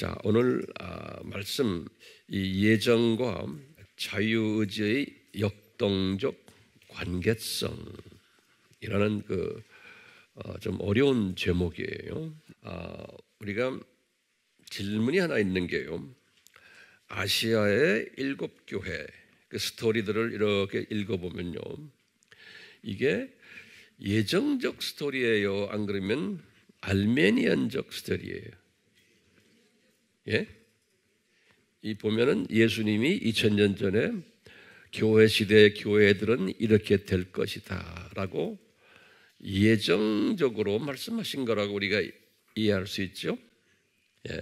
자, 오늘 아, 말씀 이 예정과 자유의지의 역동적 관계성이라는 그좀 어, 어려운 제목이에요. 아, 우리가 질문이 하나 있는 게요. 아시아의 일곱 교회 그 스토리들을 이렇게 읽어보면요. 이게 예정적 스토리예요. 안 그러면 알메니안적 스토리예요. 예? 이 보면은 예수님이 2000년 전에 교회 시대의 교회들은 이렇게 될 것이다라고 예정적으로 말씀하신 거라고 우리가 이해할 수 있죠. 예.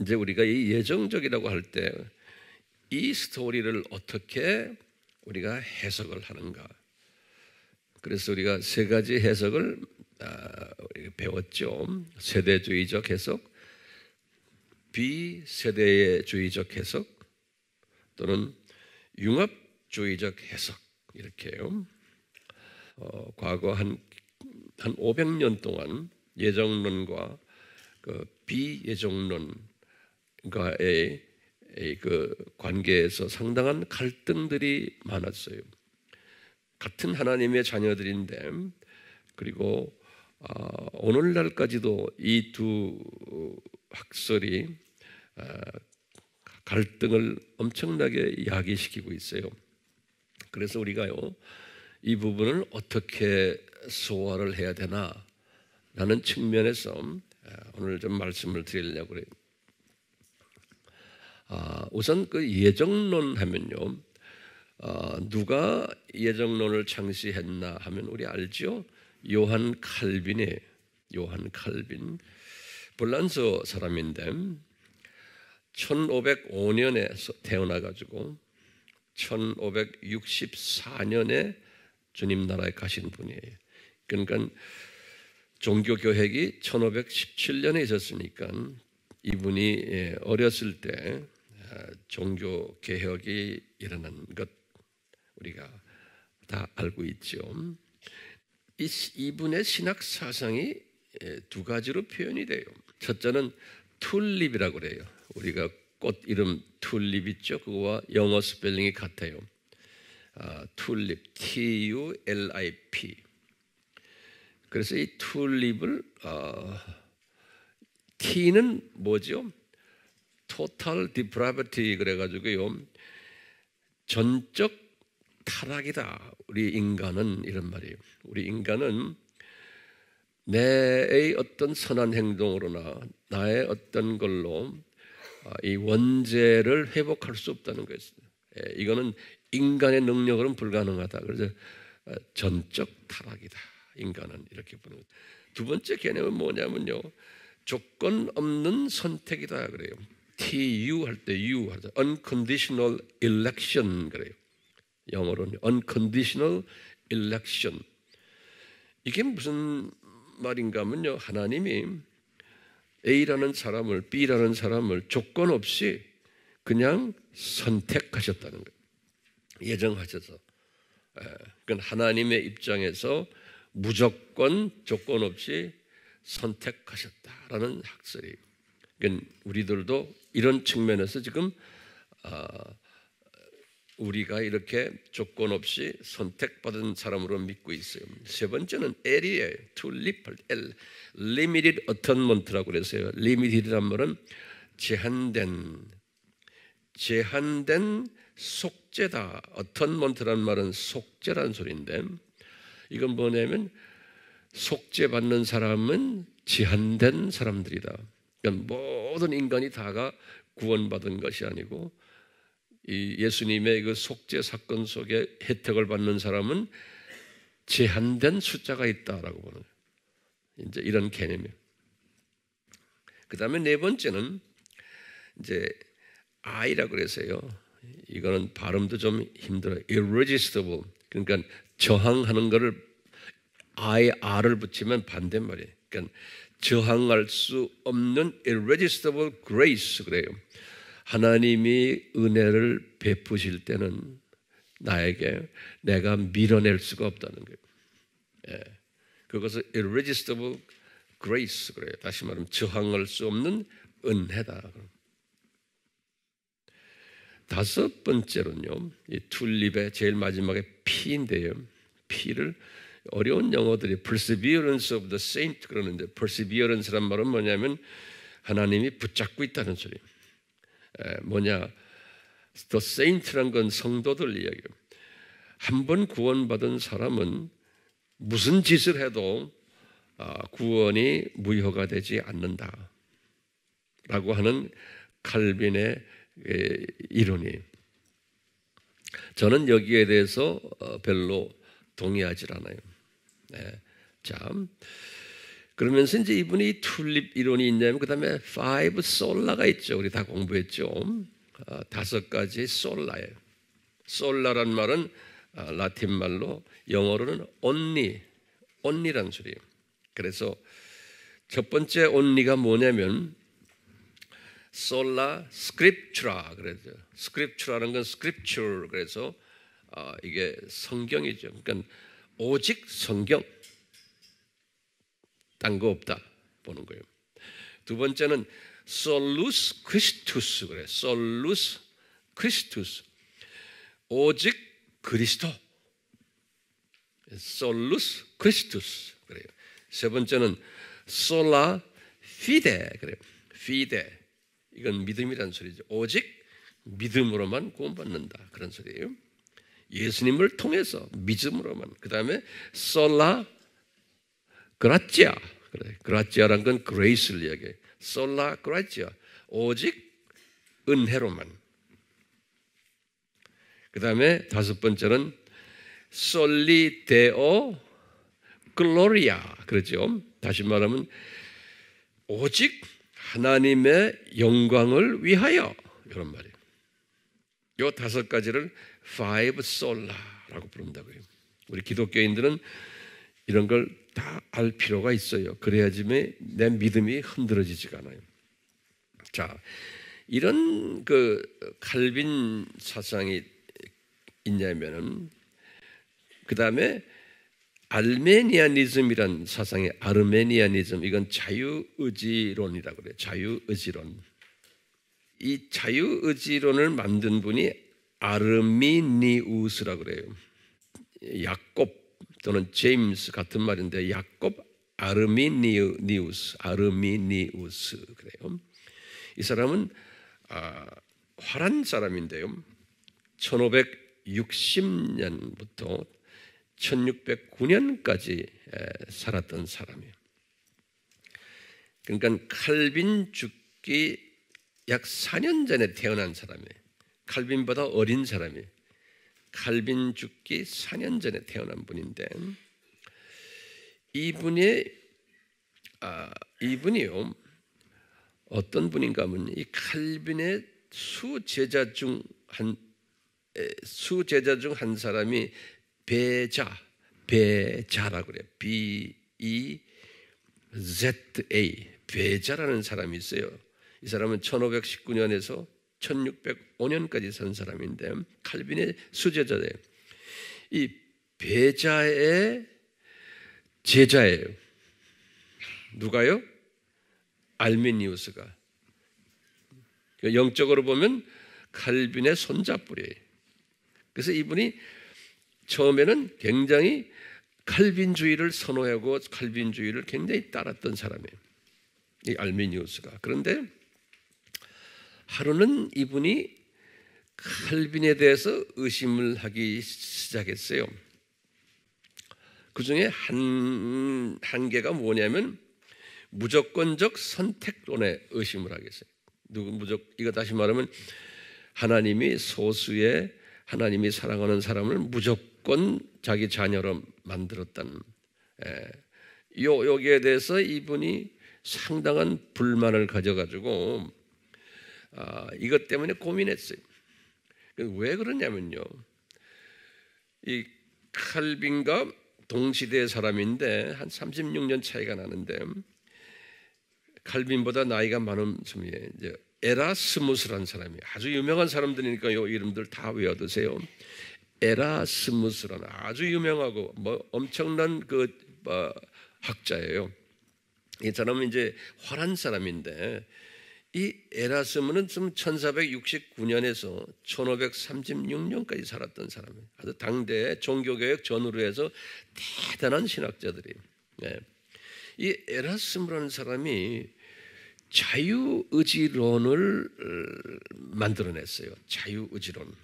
이제 우리가 이 예정적이라고 할 때 이 스토리를 어떻게 우리가 해석을 하는가. 그래서 우리가 세 가지 해석을 아, 배웠죠. 세대주의적 해석, 비세대의 주의적 해석 또는 융합주의적 해석 이렇게요. 어, 과거 한한 한 500년 동안 예정론과 그 비예정론과의 그 관계에서 상당한 갈등들이 많았어요. 같은 하나님의 자녀들인데 그리고 어, 오늘날까지도 이 두 학설이 어, 갈등을 엄청나게 야기시키고 있어요. 그래서 우리가요, 이 부분을 어떻게 소화를 해야 되나 라는 측면에서 어, 오늘 좀 말씀을 드리려고 그래요. 아, 우선 그 예정론 하면요. 아, 누가 예정론을 창시했나 하면 우리 알죠? 요한 칼빈의 요한 칼빈. 불란서 사람인데 1505년에 태어나가지고 1564년에 주님 나라에 가신 분이에요. 그러니까 종교 교획이 1517년에 있었으니까 이분이 예, 어렸을 때 아, 종교 개혁이 일어난 것 우리가 다 알고 있죠. 이분의 신학 사상이 예, 두 가지로 표현이 돼요. 첫째는 툴립이라고 그래요. 우리가 꽃 이름 튤립 있죠? 그거와 영어 스펠링이 같아요. 아, 튤립, T-U-L-I-P. 그래서 이 튤립을 어, 아, T는 뭐죠? Total depravity 그래가지고요. 전적 타락이다. 우리 인간은 이런 말이에요. 우리 인간은 내의 어떤 선한 행동으로나 나의 어떤 걸로 아, 이 원죄를 회복할 수 없다는 것입니다. 예, 이거는 인간의 능력으로는 불가능하다. 그래서 아, 전적 타락이다. 인간은 이렇게 보는 거두 번째 개념은 뭐냐면요. 조건 없는 선택이다 그래요. TU 할 때 U 하죠. unconditional election 그래요. 영어로는 unconditional election. 이게 무슨 말인가 면요 하나님이 A라는 사람을 B라는 사람을 조건 없이 그냥 선택하셨다는 거예요. 예정하셔서. 예, 그건 하나님의 입장에서 무조건 조건 없이 선택하셨다라는 학설이 그건 우리들도 이런 측면에서 지금 아, 우리가 이렇게 조건 없이 선택받은 사람으로 믿고 있어요. 세 번째는 L이에요. To live, L. Limited Atonement라고 그랬어요. Limited란 말은 제한된, 제한된 속죄다. Atonement란 말은 속죄란 소리인데 이건 뭐냐면 속죄받는 사람은 제한된 사람들이다. 그러니까 모든 인간이 다가 구원받은 것이 아니고 예수님의 그 속죄 사건 속에 혜택을 받는 사람은 제한된 숫자가 있다라고 보는 이제 이런 개념이에요. 그 다음에 네 번째는 이제 i 라 그래서요. 이거는 발음도 좀 힘들어요. irresistible. 그러니까 저항하는 거를 I, R을 붙이면 반대말이에요. 그러니까 저항할 수 없는 irresistible grace 그래요. 하나님이 은혜를 베푸실 때는 나에게 내가 밀어낼 수가 없다는 거예요. 예. 그것을 irresistible grace 그래요. 다시 말하면 저항할 수 없는 은혜다. 다섯 번째로는요. 이 툴립의 제일 마지막에 피인데요. 피를 어려운 영어들이 perseverance of the saint 그러는데 perseverance란 말은 뭐냐면 하나님이 붙잡고 있다는 소리예요. 뭐냐? The s 란건 성도들 이야기입니한번 구원받은 사람은 무슨 짓을 해도 아, 구원이 무효가 되지 않는다. 라고 하는 칼빈의 이론이 저는 여기에 대해서 어, 별로 동의하지 않아요. 네. 참. 그러면서 이제 이분이 툴립 이론이 있냐면 그 다음에 파이브 솔라가 있죠. 우리 다 공부했죠. 아, 다섯 가지 의 솔라예요. 솔라란 말은 아, 라틴 말로 영어로는 언니, 언니란 소리예요. 그래서 첫 번째 언니가 뭐냐면 솔라 스크립트라그래죠스크립트라는건 스크립츄 그래서 아, 이게 성경이죠. 그러니까 오직 성경 딴거 없다 보는 거예요. 두 번째는 솔루스 크리스투스 그래. 솔루스 크리스투스. 오직 그리스도. 솔루스 크리스투스 그래요. 세 번째는 솔라 피데 그래요. 피데. 이건 믿음이란 소리죠. 오직 믿음으로만 구원받는다. 그런 소리예요. 예수님을 통해서 믿음으로만. 그다음에 솔라 그라치아. 그라치아란 건 그레이스를 이야기해. 솔라 그라치아. 오직 은혜로만. 그 다음에 다섯 번째는 솔리 데오 글로리아. 그렇죠. 다시 말하면 오직 하나님의 영광을 위하여. 이런 말이에요. 요 다섯 가지를 파이브 e 라라고 부른다고요. 우리 기독교인들은 이런 걸 다알 필요가 있어요. 그래야지 내 믿음이 흔들어지지가 않아요. 자, 이런 그 칼빈 사상이 있냐면은 그 다음에 알메니아니즘이란 사상의 아르메니아니즘 이건 자유의지론이라 그래요. 자유의지론. 이 자유의지론을 만든 분이 아르미니우스라 그래요. 야곱 또는 제임스 같은 말인데 야곱 아르미니우스 아르미니우스 그래요. 이 사람은 아, 화란 사람인데요. 1560년부터 1609년까지 살았던 사람이에요. 그러니까 칼빈 죽기 약 4년 전에 태어난 사람이에요. 칼빈보다 어린 사람이에요. 칼빈 죽기 4년 전에 태어난 분인데 이분의 아, 이분이요 어떤 분인가 하면 이 칼빈의 수제자 중 한 수제자 중 한 사람이 배자 배자라고 그래 B E Z A 배자라는 사람이 있어요. 이 사람은 1519년에서 1605년까지 산 사람인데 칼빈의 수제자예요. 이 배자의 제자예요. 누가요? 알미니우스가. 그 영적으로 보면 칼빈의 손자뿌리예요. 그래서 이분이 처음에는 굉장히 칼빈주의를 선호하고 칼빈주의를 굉장히 따랐던 사람이에요. 이 알미니우스가. 그런데 바로는 이분이 칼빈에 대해서 의심을 하기 시작했어요. 그 중에 한, 한 개가 뭐냐면 무조건적 선택론에 의심을 하겠어요. 누구 무조 이거 다시 말하면 하나님이 소수의 하나님이 사랑하는 사람을 무조건 자기 자녀로 만들었다는 예. 요 여기에 대해서 이분이 상당한 불만을 가져가지고 아, 이것 때문에 고민했어요. 왜 그러냐면요. 이 칼빈과 동시대 사람인데 한 36년 차이가 나는데 칼빈보다 나이가 많은 분이 이제 에라스무스라는 사람이 아주 유명한 사람들이니까 요 이름들 다 외워두세요. 에라스무스라는 아주 유명하고 뭐 엄청난 그 어, 학자예요. 이 사람은 이제 화란 사람인데 이 에라스문은 1469년에서 1536년까지 살았던 사람이에요. 아주 당대 종교개혁 전후로 해서 대단한 신학자들이에이 예. 에라스무라는 사람이 자유의지론을 어, 만들어냈어요. 자유의지론.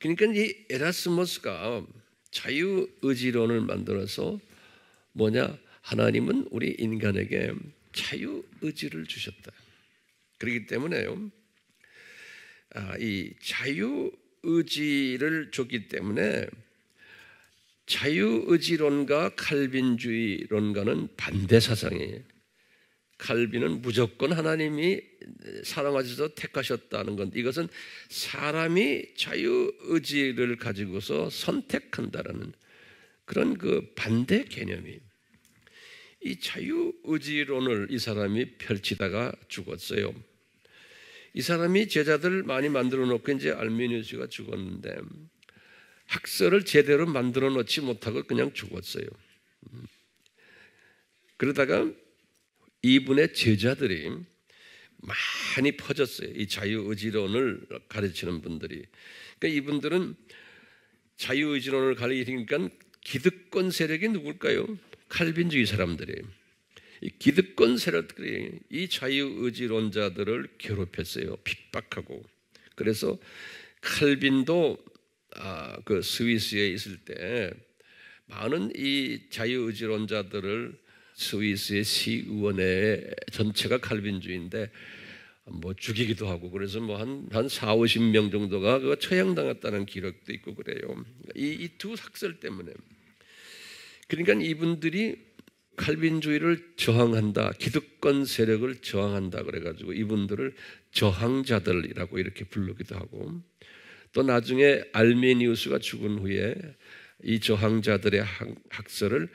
그러니까 이 에라스모스가 자유의지론을 만들어서 뭐냐? 하나님은 우리 인간에게 자유 의지를 주셨다. 그렇기 때문에요. 아, 이 자유 의지를 줬기 때문에 자유 의지론과 칼빈주의론과는 반대 사상이에요. 칼빈은 무조건 하나님이 사랑하셔서 택하셨다는 건 이것은 사람이 자유 의지를 가지고서 선택한다라는 그런 그 반대 개념이에요. 이 자유의지론을 이 사람이 펼치다가 죽었어요. 이 사람이 제자들 많이 만들어 놓고 이제 알미니우스가 죽었는데 학설을 제대로 만들어 놓지 못하고 그냥 죽었어요. 그러다가 이분의 제자들이 많이 퍼졌어요. 이 자유의지론을 가르치는 분들이. 그러니까 이분들은 자유의지론을 가르치니까 기득권 세력이 누굴까요? 칼빈주의 사람들이 기득권 세력들이 이 자유의지론자들을 괴롭혔어요. 핍박하고. 그래서 칼빈도 아, 그 스위스에 있을 때 많은 이 자유의지론자들을 스위스의 시의원회 전체가 칼빈주의인데 뭐 죽이기도 하고 그래서 뭐 한한 4, 50명 정도가 그 처형당했다는 기록도 있고 그래요. 이이두 학설 때문에 그러니까 이분들이 칼빈주의를 저항한다, 기득권 세력을 저항한다 그래가지고 이분들을 저항자들이라고 이렇게 부르기도 하고 또 나중에 알메니우스가 죽은 후에 이 저항자들의 학설을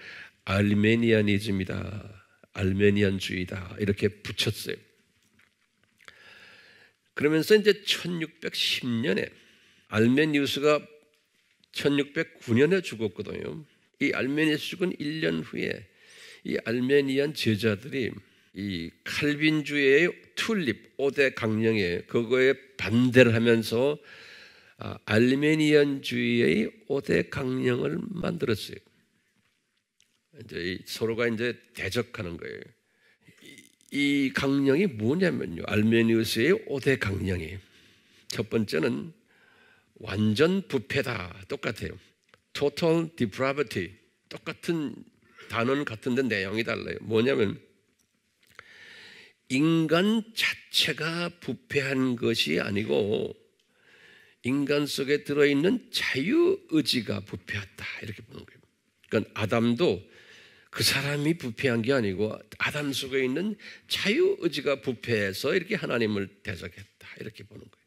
알메니아니즘이다, 알메니안주의다 이렇게 붙였어요. 그러면서 이제 1610년에 알메니우스가 1609년에 죽었거든요. 이 알메니아 수군 1년 후에 이 알메니안 제자들이 이 칼빈주의 툴립 5대 강령에 그거에 반대를 하면서 아, 알메니안주의의 5대 강령을 만들었어요. 이제 서로가 이제 대적하는 거예요. 이, 이 강령이 뭐냐면요. 알메니우스의 5대 강령이 첫 번째는 완전 부패다. 똑같아요. total depravity 똑같은 단어는 같은데 내용이 달라요. 뭐냐면 인간 자체가 부패한 것이 아니고 인간 속에 들어있는 자유 의지가 부패했다 이렇게 보는 거예요. 그러니까 아담도 그 사람이 부패한 게 아니고 아담 속에 있는 자유 의지가 부패해서 이렇게 하나님을 대적했다 이렇게 보는 거예요.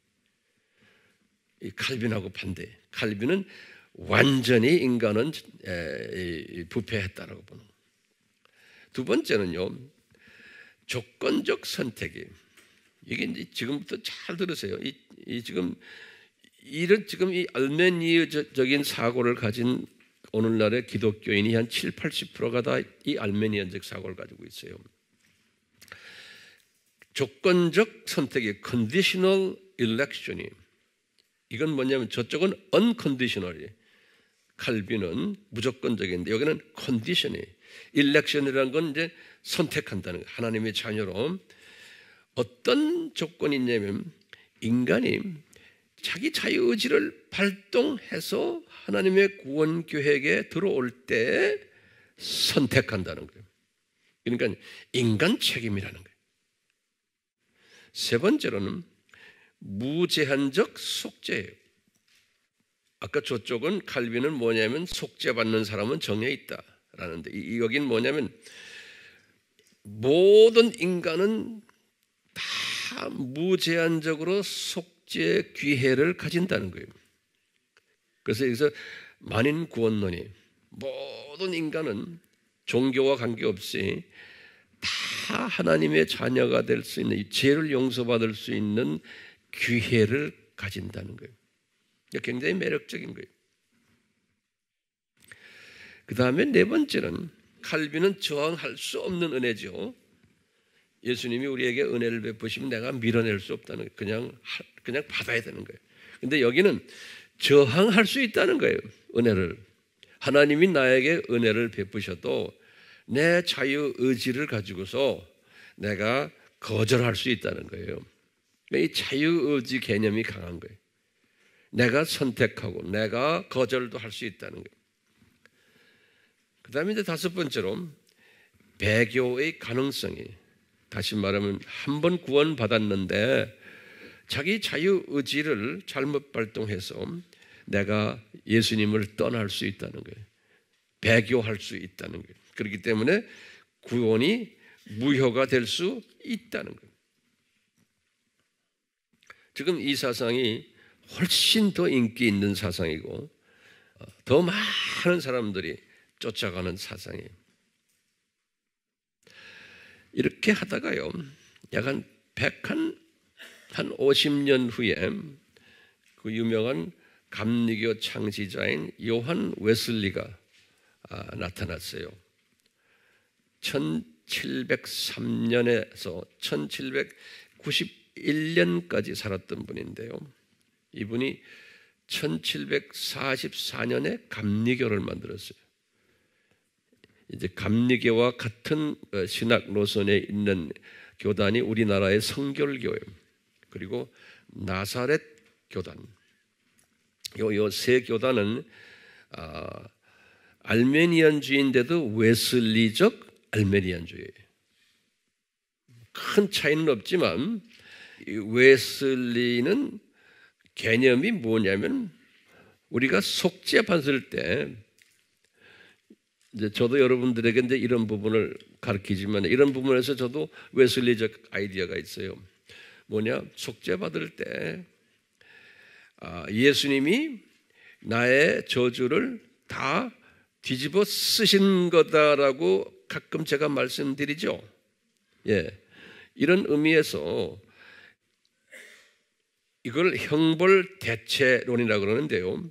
이 칼빈하고 반대. 칼빈은 완전히 인간은 부패했다라고 보는 두 번째는요. 조건적 선택이 이게 지금부터 잘 들으세요. 이, 이 지금 이런 지금 이 알메니아적인 사고를 가진 오늘날의 기독교인이 한 7, 80%가 다 이 알메니안적 사고를 가지고 있어요. 조건적 선택이 conditional election이 이건 뭐냐면 저쪽은 unconditional이 칼빈은 무조건적인데 여기는 컨디션이 일렉션이라는 건 이제 선택한다는 거예요. 하나님의 자녀로 어떤 조건이 있냐면 인간이 자기 자유의지를 발동해서 하나님의 구원 계획에 들어올 때 선택한다는 거예요. 그러니까 인간 책임이라는 거예요. 세 번째로는 무제한적 속죄예요. 아까 저쪽은 칼빈은 뭐냐면 속죄받는 사람은 정해 있다라는데 이, 여긴 뭐냐면 모든 인간은 다 무제한적으로 속죄 기회를 가진다는 거예요. 그래서 여기서 만인 구원론이 모든 인간은 종교와 관계없이 다 하나님의 자녀가 될 수 있는 죄를 용서받을 수 있는 기회를 가진다는 거예요. 굉장히 매력적인 거예요. 그 다음에 네 번째는 칼빈은 저항할 수 없는 은혜죠. 예수님이 우리에게 은혜를 베푸시면 내가 밀어낼 수 없다는 거예요. 그냥 그냥 받아야 되는 거예요. 근데 여기는 저항할 수 있다는 거예요. 은혜를 하나님이 나에게 은혜를 베푸셔도 내 자유 의지를 가지고서 내가 거절할 수 있다는 거예요. 이 자유 의지 개념이 강한 거예요. 내가 선택하고 내가 거절도 할 수 있다는 거예요. 그 다음에 이제 다섯 번째로 배교의 가능성이 다시 말하면 한 번 구원받았는데 자기 자유 의지를 잘못 발동해서 내가 예수님을 떠날 수 있다는 거예요. 배교할 수 있다는 거예요. 그렇기 때문에 구원이 무효가 될 수 있다는 거예요. 지금 이 사상이 훨씬 더 인기 있는 사상이고 어, 더 많은 사람들이 쫓아가는 사상이에요. 이렇게 하다가요, 약간 백한 한 50년 후에 그 유명한 감리교 창시자인 요한 웨슬리가 아, 나타났어요. 1703년에서 1791년까지 살았던 분인데요. 이분이 1744년에 감리교를 만들었어요. 이제 감리교와 같은 어, 신학 노선에 있는 교단이 우리나라의 성결교회 그리고 나사렛 교단. 요세 교단은 아, 알메니안주의인데도 웨슬리적 알메니안주의큰 차이는 없지만 웨슬리는 개념이 뭐냐면 우리가 속죄 받을 때 이제 저도 여러분들에게 이제 이런 부분을 가르치지만 이런 부분에서 저도 웨슬리적 아이디어가 있어요. 뭐냐 속죄 받을 때 아, 예수님이 나의 저주를 다 뒤집어 쓰신 거다라고 가끔 제가 말씀드리죠. 예, 이런 의미에서 이걸 형벌 대체론이라고 그러는데요.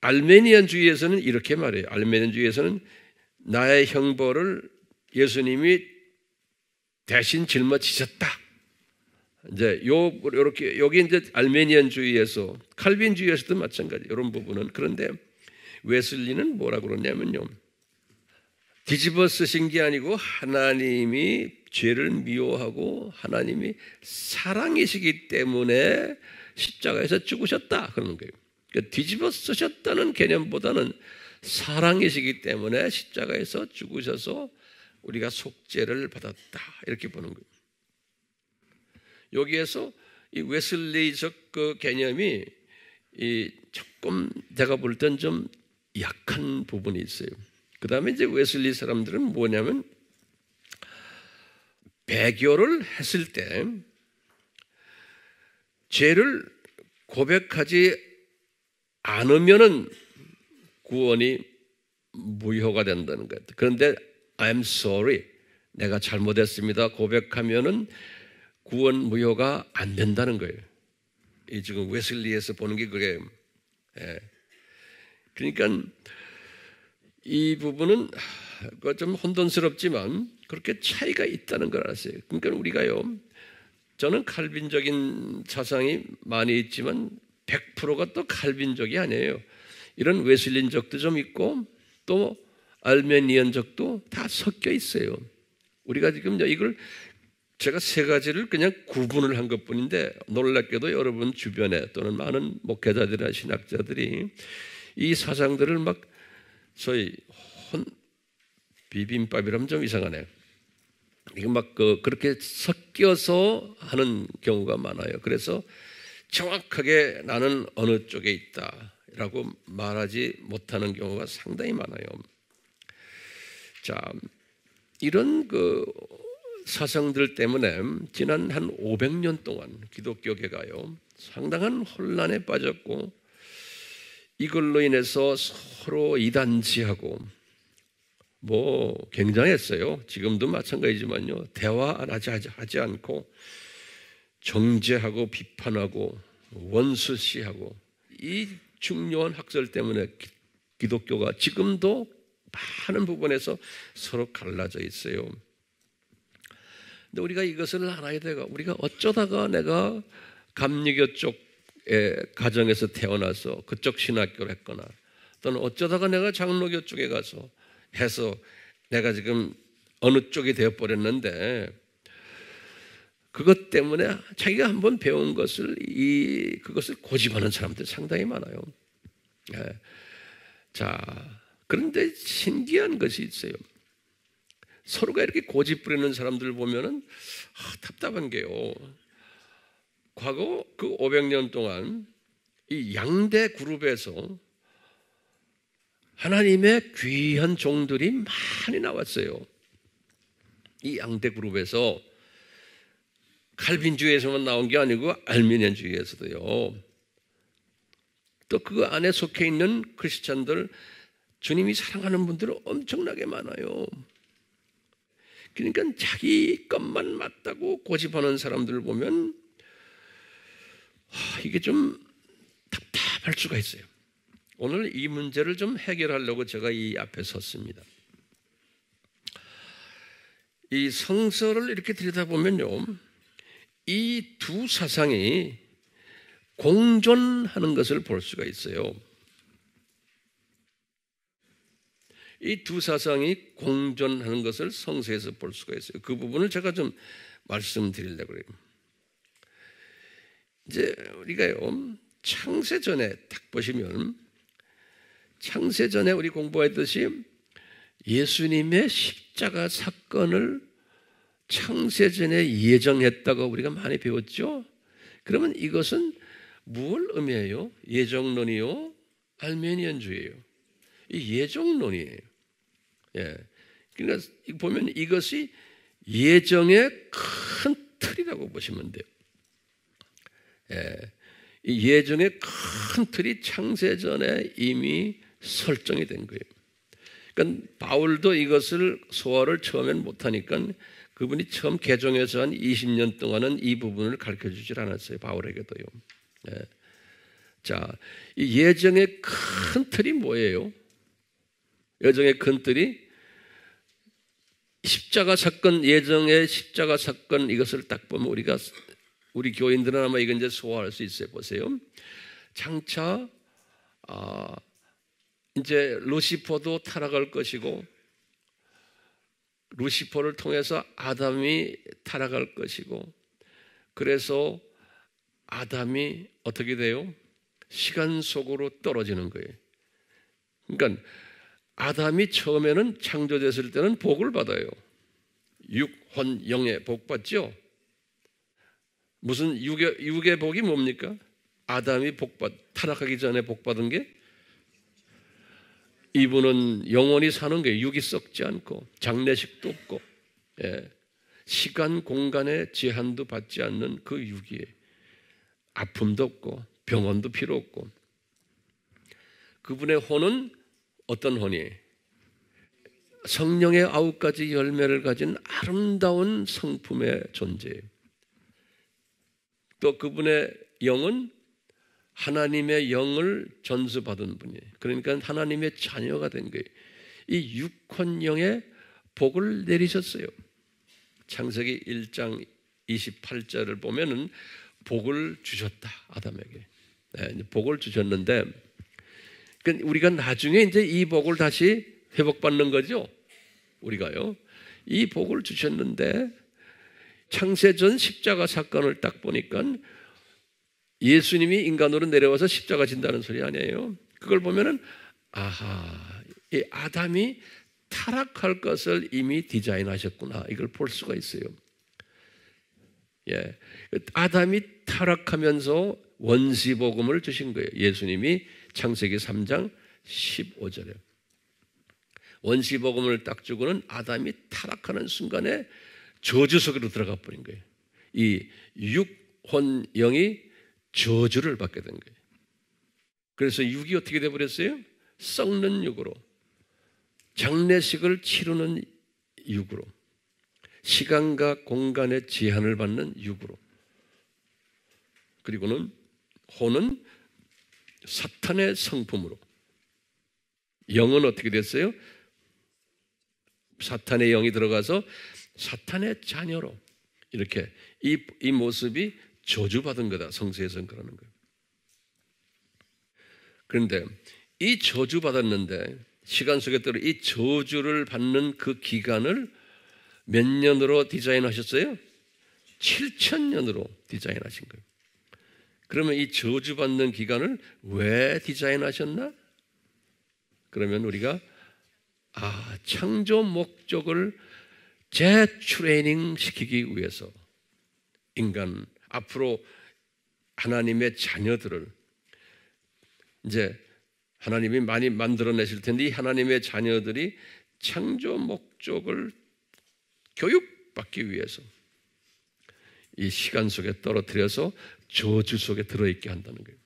알메니안주의에서는 이렇게 말해요. 알메니안주의에서는 나의 형벌을 예수님이 대신 짊어지셨다. 이제 요 요렇게 여기 이제 알메니안주의에서 칼빈주의에서도 마찬가지 이런 부분은 그런데 웨슬리는 뭐라고 그러냐면요. 뒤집어 쓰신 게 아니고 하나님이 죄를 미워하고 하나님이 사랑이시기 때문에 십자가에서 죽으셨다 그러는 거예요. 그러니까 뒤집어 쓰셨다는 개념보다는 사랑이시기 때문에 십자가에서 죽으셔서 우리가 속죄를 받았다 이렇게 보는 거예요. 여기에서 이 웨슬리적 그 개념이 이 조금 제가 볼 땐 좀 약한 부분이 있어요. 그 다음에 이제 웨슬리 사람들은 뭐냐면 배교를 했을 때 죄를 고백하지 않으면 구원이 무효가 된다는 거예요. 그런데 I'm sorry. 내가 잘못했습니다. 고백하면 구원 무효가 안 된다는 거예요. 이 지금 웨슬리에서 보는 게 그게 예. 그러니까 이 부분은 좀 혼돈스럽지만 그렇게 차이가 있다는 걸 알았어요. 그러니까 우리가요, 저는 칼빈적인 사상이 많이 있지만 100%가 또 칼빈적이 아니에요. 이런 웨슬린적도 좀 있고 또 알메니언적도 다 섞여 있어요. 우리가 지금 이걸 제가 세 가지를 그냥 구분을 한 것뿐인데 놀랍게도 여러분 주변에 또는 많은 목회자들이나 신학자들이 이 사상들을 막 소위 혼 비빔밥이라면 좀 이상하네요. 이거 막 그, 그렇게 섞여서 하는 경우가 많아요. 그래서 정확하게 나는 어느 쪽에 있다라고 말하지 못하는 경우가 상당히 많아요. 자, 이런 그 사상들 때문에 지난 한 500년 동안 기독교계가요 상당한 혼란에 빠졌고 이걸로 인해서 서로 이단지하고 뭐 굉장했어요. 지금도 마찬가지지만요. 대화 하지, 하지 않고 정제하고 비판하고 원수시하고 이 중요한 학설 때문에 기독교가 지금도 많은 부분에서 서로 갈라져 있어요. 근데 우리가 이것을 알아야 돼요. 우리가 어쩌다가 내가 감리교 쪽 예, 가정에서 태어나서 그쪽 신학교를 했거나 또는 어쩌다가 내가 장로교 쪽에 가서 해서 내가 지금 어느 쪽이 되어버렸는데 그것 때문에 자기가 한 번 배운 것을 이 그것을 고집하는 사람들 상당히 많아요. 예. 자 그런데 신기한 것이 있어요. 서로가 이렇게 고집 부리는 사람들 보면은 아, 답답한 게요. 과거 그 500년 동안 이 양대 그룹에서 하나님의 귀한 종들이 많이 나왔어요. 이 양대 그룹에서 칼빈주의에서만 나온 게 아니고 알미니안주의에서도요. 또 그 안에 속해 있는 크리스찬들 주님이 사랑하는 분들은 엄청나게 많아요. 그러니까 자기 것만 맞다고 고집하는 사람들을 보면 이게 좀 답답할 수가 있어요. 오늘 이 문제를 좀 해결하려고 제가 이 앞에 섰습니다. 이 성서를 이렇게 들여다보면요. 이 두 사상이 공존하는 것을 볼 수가 있어요. 이 두 사상이 공존하는 것을 성서에서 볼 수가 있어요. 그 부분을 제가 좀 말씀드리려고 해요. 이제 우리가요 창세 전에 딱 보시면 창세 전에 우리 공부했듯이 예수님의 십자가 사건을 창세 전에 예정했다고 우리가 많이 배웠죠. 그러면 이것은 무엇 의미예요? 예정론이요, 알메니언주의요이 예정론이에요. 예. 그러니까 보면 이것이 예정의 큰 틀이라고 보시면 돼요. 예정의 예큰 틀이 창세전에 이미 설정이 된 거예요. 그러니까 바울도 이것을 소화를 처음엔 못하니까 그분이 처음 개종해서 한 20년 동안은 이 부분을 가르쳐 주질 않았어요. 바울에게도요. 예. 자, 이 예정의 큰 틀이 뭐예요? 예정의 큰 틀이 십자가 사건, 예정의 십자가 사건 이것을 딱 보면 우리가 우리 교인들은 아마 이건 이제 소화할 수 있어요. 보세요. 장차 아, 이제 루시퍼도 타락할 것이고 루시퍼를 통해서 아담이 타락할 것이고 그래서 아담이 어떻게 돼요? 시간 속으로 떨어지는 거예요. 그러니까 아담이 처음에는 창조됐을 때는 복을 받아요. 육혼 영의복 받죠. 무슨 육의, 육의 복이 뭡니까? 아담이 복받, 타락하기 전에 복받은 게 이분은 영원히 사는 게 육이 썩지 않고 장례식도 없고 예. 시간 공간의 제한도 받지 않는 그 육이에 아픔도 없고 병원도 필요 없고 그분의 혼은 어떤 혼이 성령의 아홉 가지 열매를 가진 아름다운 성품의 존재예요. 또 그분의 영은 하나님의 영을 전수받은 분이에요. 그러니까 하나님의 자녀가 된 거예요. 이육혼영의 복을 내리셨어요. 창세기 1장 28절을 보면은 복을 주셨다 아담에게 네, 복을 주셨는데 그 우리가 나중에 이제 이 복을 다시 회복받는 거죠 우리가요 이 복을 주셨는데 창세전 십자가 사건을 딱 보니까 예수님이 인간으로 내려와서 십자가 진다는 소리 아니에요. 그걸 보면은 아하 이 아담이 타락할 것을 이미 디자인하셨구나 이걸 볼 수가 있어요. 예, 아담이 타락하면서 원시 복음을 주신 거예요. 예수님이 창세기 3장 15절에 원시 복음을 딱 주고는 아담이 타락하는 순간에 저주 속으로 들어가 버린 거예요. 이 육혼영이 저주를 받게 된 거예요. 그래서 육이 어떻게 돼버렸어요? 썩는 육으로. 장례식을 치르는 육으로. 시간과 공간의 제한을 받는 육으로. 그리고는 혼은 사탄의 성품으로. 영은 어떻게 됐어요? 사탄의 영이 들어가서 사탄의 자녀로 이렇게 이, 이 모습이 저주받은 거다. 성서에서는 그러는 거예요. 그런데 이 저주받았는데 시간 속에 따라 이 저주를 받는 그 기간을 몇 년으로 디자인하셨어요? 7천년으로 디자인하신 거예요. 그러면 이 저주받는 기간을 왜 디자인하셨나? 그러면 우리가 아, 창조 목적을 재트레이닝 시키기 위해서 인간 앞으로 하나님의 자녀들을 이제 하나님이 많이 만들어내실 텐데 이 하나님의 자녀들이 창조 목적을 교육받기 위해서 이 시간 속에 떨어뜨려서 저주 속에 들어있게 한다는 거예요.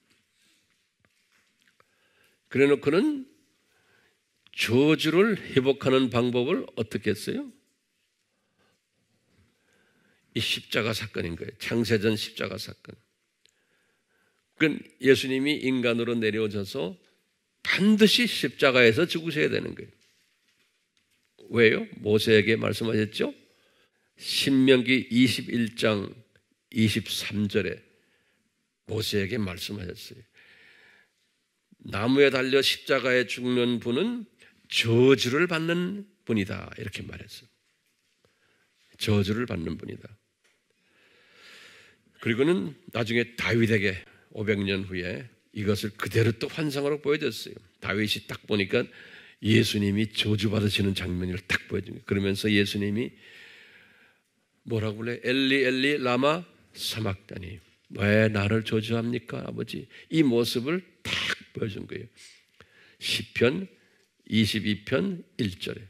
그래 놓고는 저주를 회복하는 방법을 어떻게 했어요? 이 십자가 사건인 거예요. 창세전 십자가 사건. 그건 예수님이 인간으로 내려오셔서 반드시 십자가에서 죽으셔야 되는 거예요. 왜요? 모세에게 말씀하셨죠? 신명기 21장 23절에 모세에게 말씀하셨어요. 나무에 달려 십자가에 죽는 분은 저주를 받는 분이다. 이렇게 말했어요. 저주를 받는 분이다. 그리고는 나중에 다윗에게 500년 후에 이것을 그대로 또 환상으로 보여줬어요. 다윗이 딱 보니까 예수님이 저주받으시는 장면을 딱 보여준 거예요. 그러면서 예수님이 뭐라고 그래? 엘리 엘리 라마 사막다니 왜 나를 저주합니까 아버지? 이 모습을 딱 보여준 거예요. 10편 22편 1절에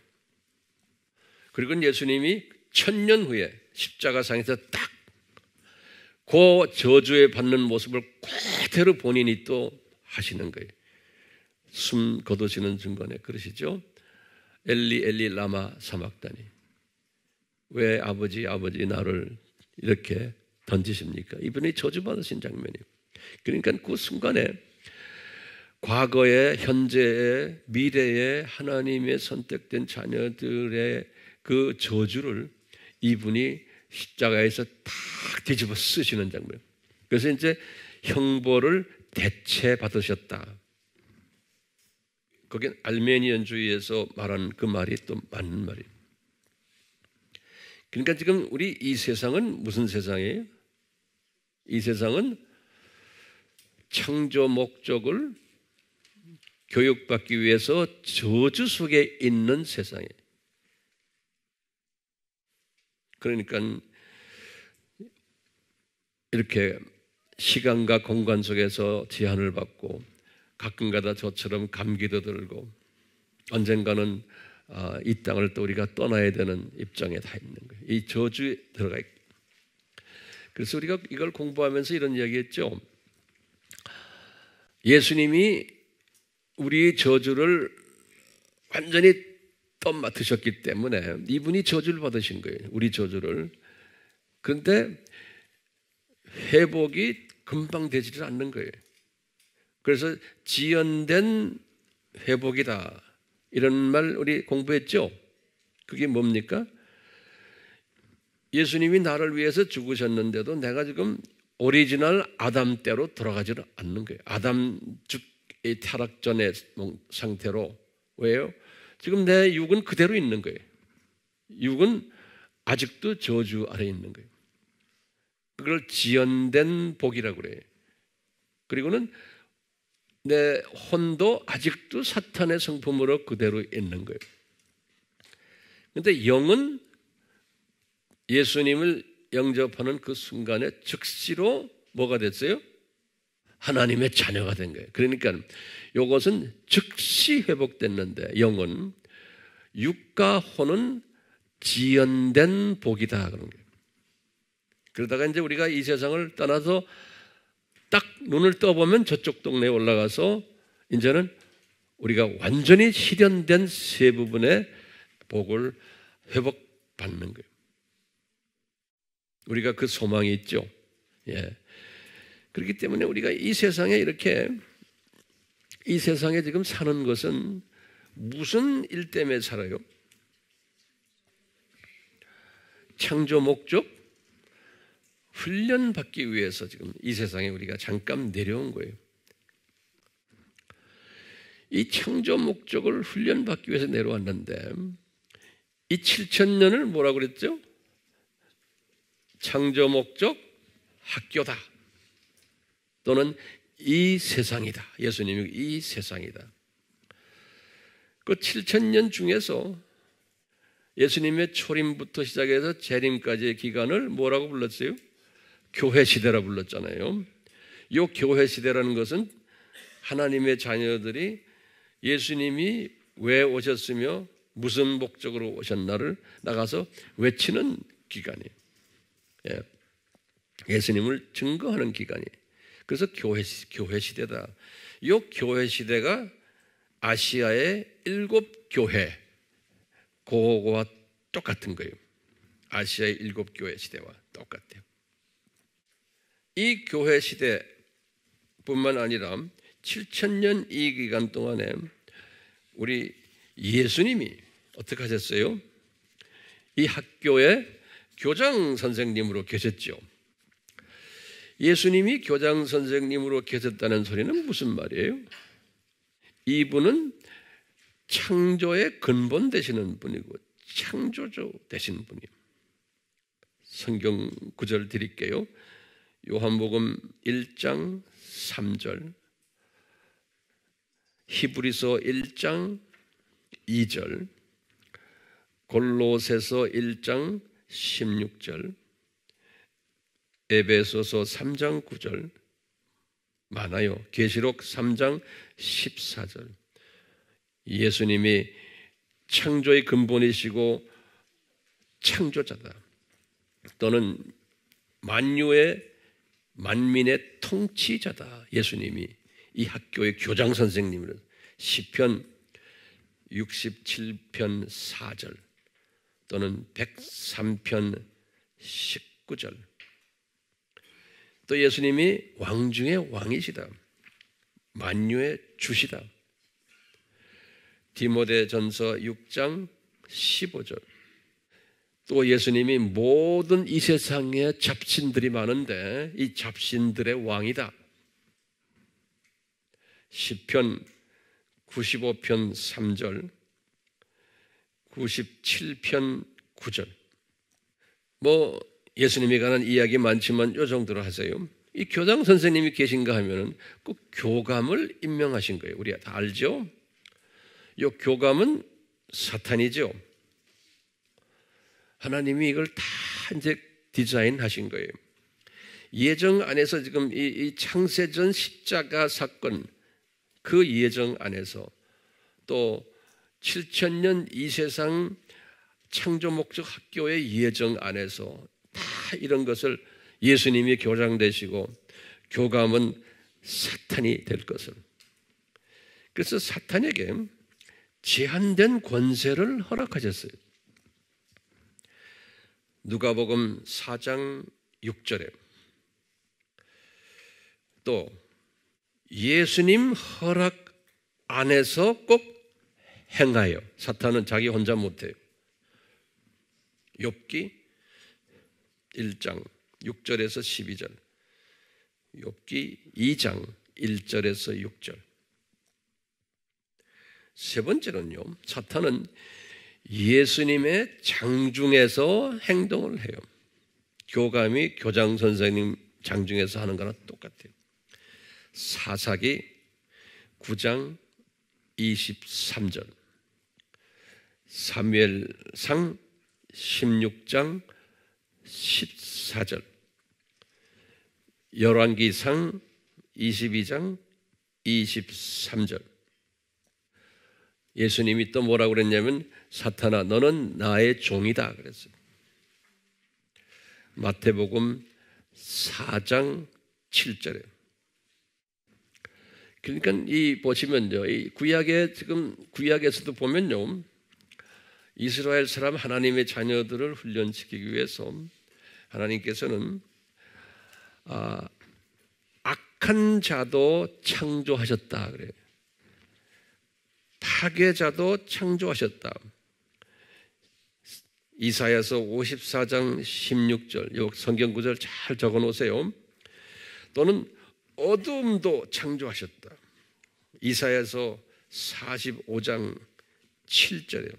그리고 예수님이 천년 후에 십자가상에서 딱그 저주에 받는 모습을 그대로 본인이 또 하시는 거예요. 숨 거두시는 중간에 그러시죠. 엘리 엘리 라마 사막다니. 왜 아버지 아버지 나를 이렇게 던지십니까? 이분이 저주받으신 장면이에요. 그러니까 그 순간에 과거의 현재의 미래의 하나님의 선택된 자녀들의 그 저주를 이분이 십자가에서 탁 뒤집어 쓰시는 장면. 그래서 이제 형벌을 대체 받으셨다. 거긴 알메니언주의에서 말한 그 말이 또 맞는 말이에요. 그러니까 지금 우리 이 세상은 무슨 세상이에요? 이 세상은 창조 목적을 교육받기 위해서 저주 속에 있는 세상이에요. 그러니까 이렇게 시간과 공간 속에서 제한을 받고 가끔가다 저처럼 감기도 들고 언젠가는 아, 이 땅을 또 우리가 떠나야 되는 입장에 다 있는 거예요. 이 저주에 들어가 있고. 그래서 우리가 이걸 공부하면서 이런 이야기 했죠. 예수님이 우리의 저주를 완전히 또 맡으셨기 때문에 이분이 저주를 받으신 거예요. 우리 저주를. 그런데 회복이 금방 되지를 않는 거예요. 그래서 지연된 회복이다. 이런 말 우리 공부했죠? 그게 뭡니까? 예수님이 나를 위해서 죽으셨는데도 내가 지금 오리지널 아담 대로돌아가지를 않는 거예요. 아담 죽 타락 전의 뭐 상태로 왜요? 지금 내 육은 그대로 있는 거예요. 육은 아직도 저주 아래 있는 거예요. 그걸 지연된 복이라고 그래요. 그리고는 내 혼도 아직도 사탄의 성품으로 그대로 있는 거예요. 근데 영은 예수님을 영접하는 그 순간에 즉시로 뭐가 됐어요? 하나님의 자녀가 된 거예요. 그러니까 이것은 즉시 회복됐는데 영은 육과 혼은 지연된 복이다 그런 거예요. 그러다가 이제 우리가 이 세상을 떠나서 딱 눈을 떠보면 저쪽 동네에 올라가서 이제는 우리가 완전히 실현된 세 부분의 복을 회복받는 거예요. 우리가 그 소망이 있죠. 예. 그렇기 때문에 우리가 이 세상에 이렇게 이 세상에 지금 사는 것은 무슨 일 때문에 살아요? 창조 목적, 훈련받기 위해서 지금 이 세상에 우리가 잠깐 내려온 거예요. 이 창조 목적을 훈련받기 위해서 내려왔는데 이 7천 년을 뭐라 그랬죠? 창조 목적 학교다. 또는 이 세상이다. 예수님이 이 세상이다. 그 7천년 중에서 예수님의 초림부터 시작해서 재림까지의 기간을 뭐라고 불렀어요? 교회 시대라 불렀잖아요. 요 교회 시대라는 것은 하나님의 자녀들이 예수님이 왜 오셨으며 무슨 목적으로 오셨나를 나가서 외치는 기간이에요. 예. 예수님을 증거하는 기간이에요. 그래서 교회, 교회 시대다. 이 교회 시대가 아시아의 일곱 교회, 고거와 똑같은 거예요. 아시아의 일곱 교회 시대와 똑같아요. 이 교회 시대뿐만 아니라 7 0 0 0년이 기간 동안에 우리 예수님이 어떻게 하셨어요? 이 학교의 교장 선생님으로 계셨죠. 예수님이 교장 선생님으로 계셨다는 소리는 무슨 말이에요? 이분은 창조의 근본 되시는 분이고 창조주 되신 분이에요. 성경 구절 드릴게요. 요한복음 1장 3절 히브리서 1장 2절 골로새서 1장 16절 에베소서 3장 9절 많아요. 계시록 3장 14절. 예수님이 창조의 근본이시고 창조자다. 또는 만유의 만민의 통치자다. 예수님이 이 학교의 교장 선생님으로 시편 67편 4절 또는 103편 19절 또 예수님이 왕 중의 왕이시다. 만유의 주시다. 디모데전서 6장 15절. 또 예수님이 모든 이 세상에 잡신들이 많은데 이 잡신들의 왕이다. 시편 95편 3절 97편 9절. 뭐 예수님에 관한 이야기 많지만 요 정도로 하세요. 이 교장 선생님이 계신가 하면은 꼭 교감을 임명하신 거예요. 우리다 알죠? 요 교감은 사탄이죠. 하나님이 이걸 다 이제 디자인하신 거예요. 예정 안에서 지금 이, 이 창세전 십자가 사건 그 예정 안에서 또 7천년 이 세상 창조 목적 학교의 예정 안에서 이런 것을 예수님이 교장 되시고 교감은 사탄이 될 것을. 그래서 사탄에게 제한된 권세를 허락하셨어요. 누가복음 4장 6절에 또 예수님 허락 안에서 꼭 행하여 사탄은 자기 혼자 못해요. 욥기 1장 6절에서 12절, 욥기 2장 1절에서 6절. 세 번째는요. 사탄은 예수님의 장중에서 행동을 해요. 교감이 교장 선생님 장중에서 하는 거랑 똑같아요. 사사기 9장 23절. 사무엘상 16장 14절. 열왕기상 22장 23절. 예수님이 또 뭐라고 그랬냐면 사탄아 너는 나의 종이다 그랬어요. 마태복음 4장 7절에. 그러니까 이 보시면요. 이 구약에 지금 구약에서도 보면요. 이스라엘 사람 하나님의 자녀들을 훈련시키기 위해서 하나님께서는 아, 악한 자도 창조하셨다 그래요. 파괴자도 창조하셨다. 이사야서 54장 16절 요 성경 구절 잘 적어 놓으세요. 또는 어둠도 창조하셨다. 이사야서 45장 7절에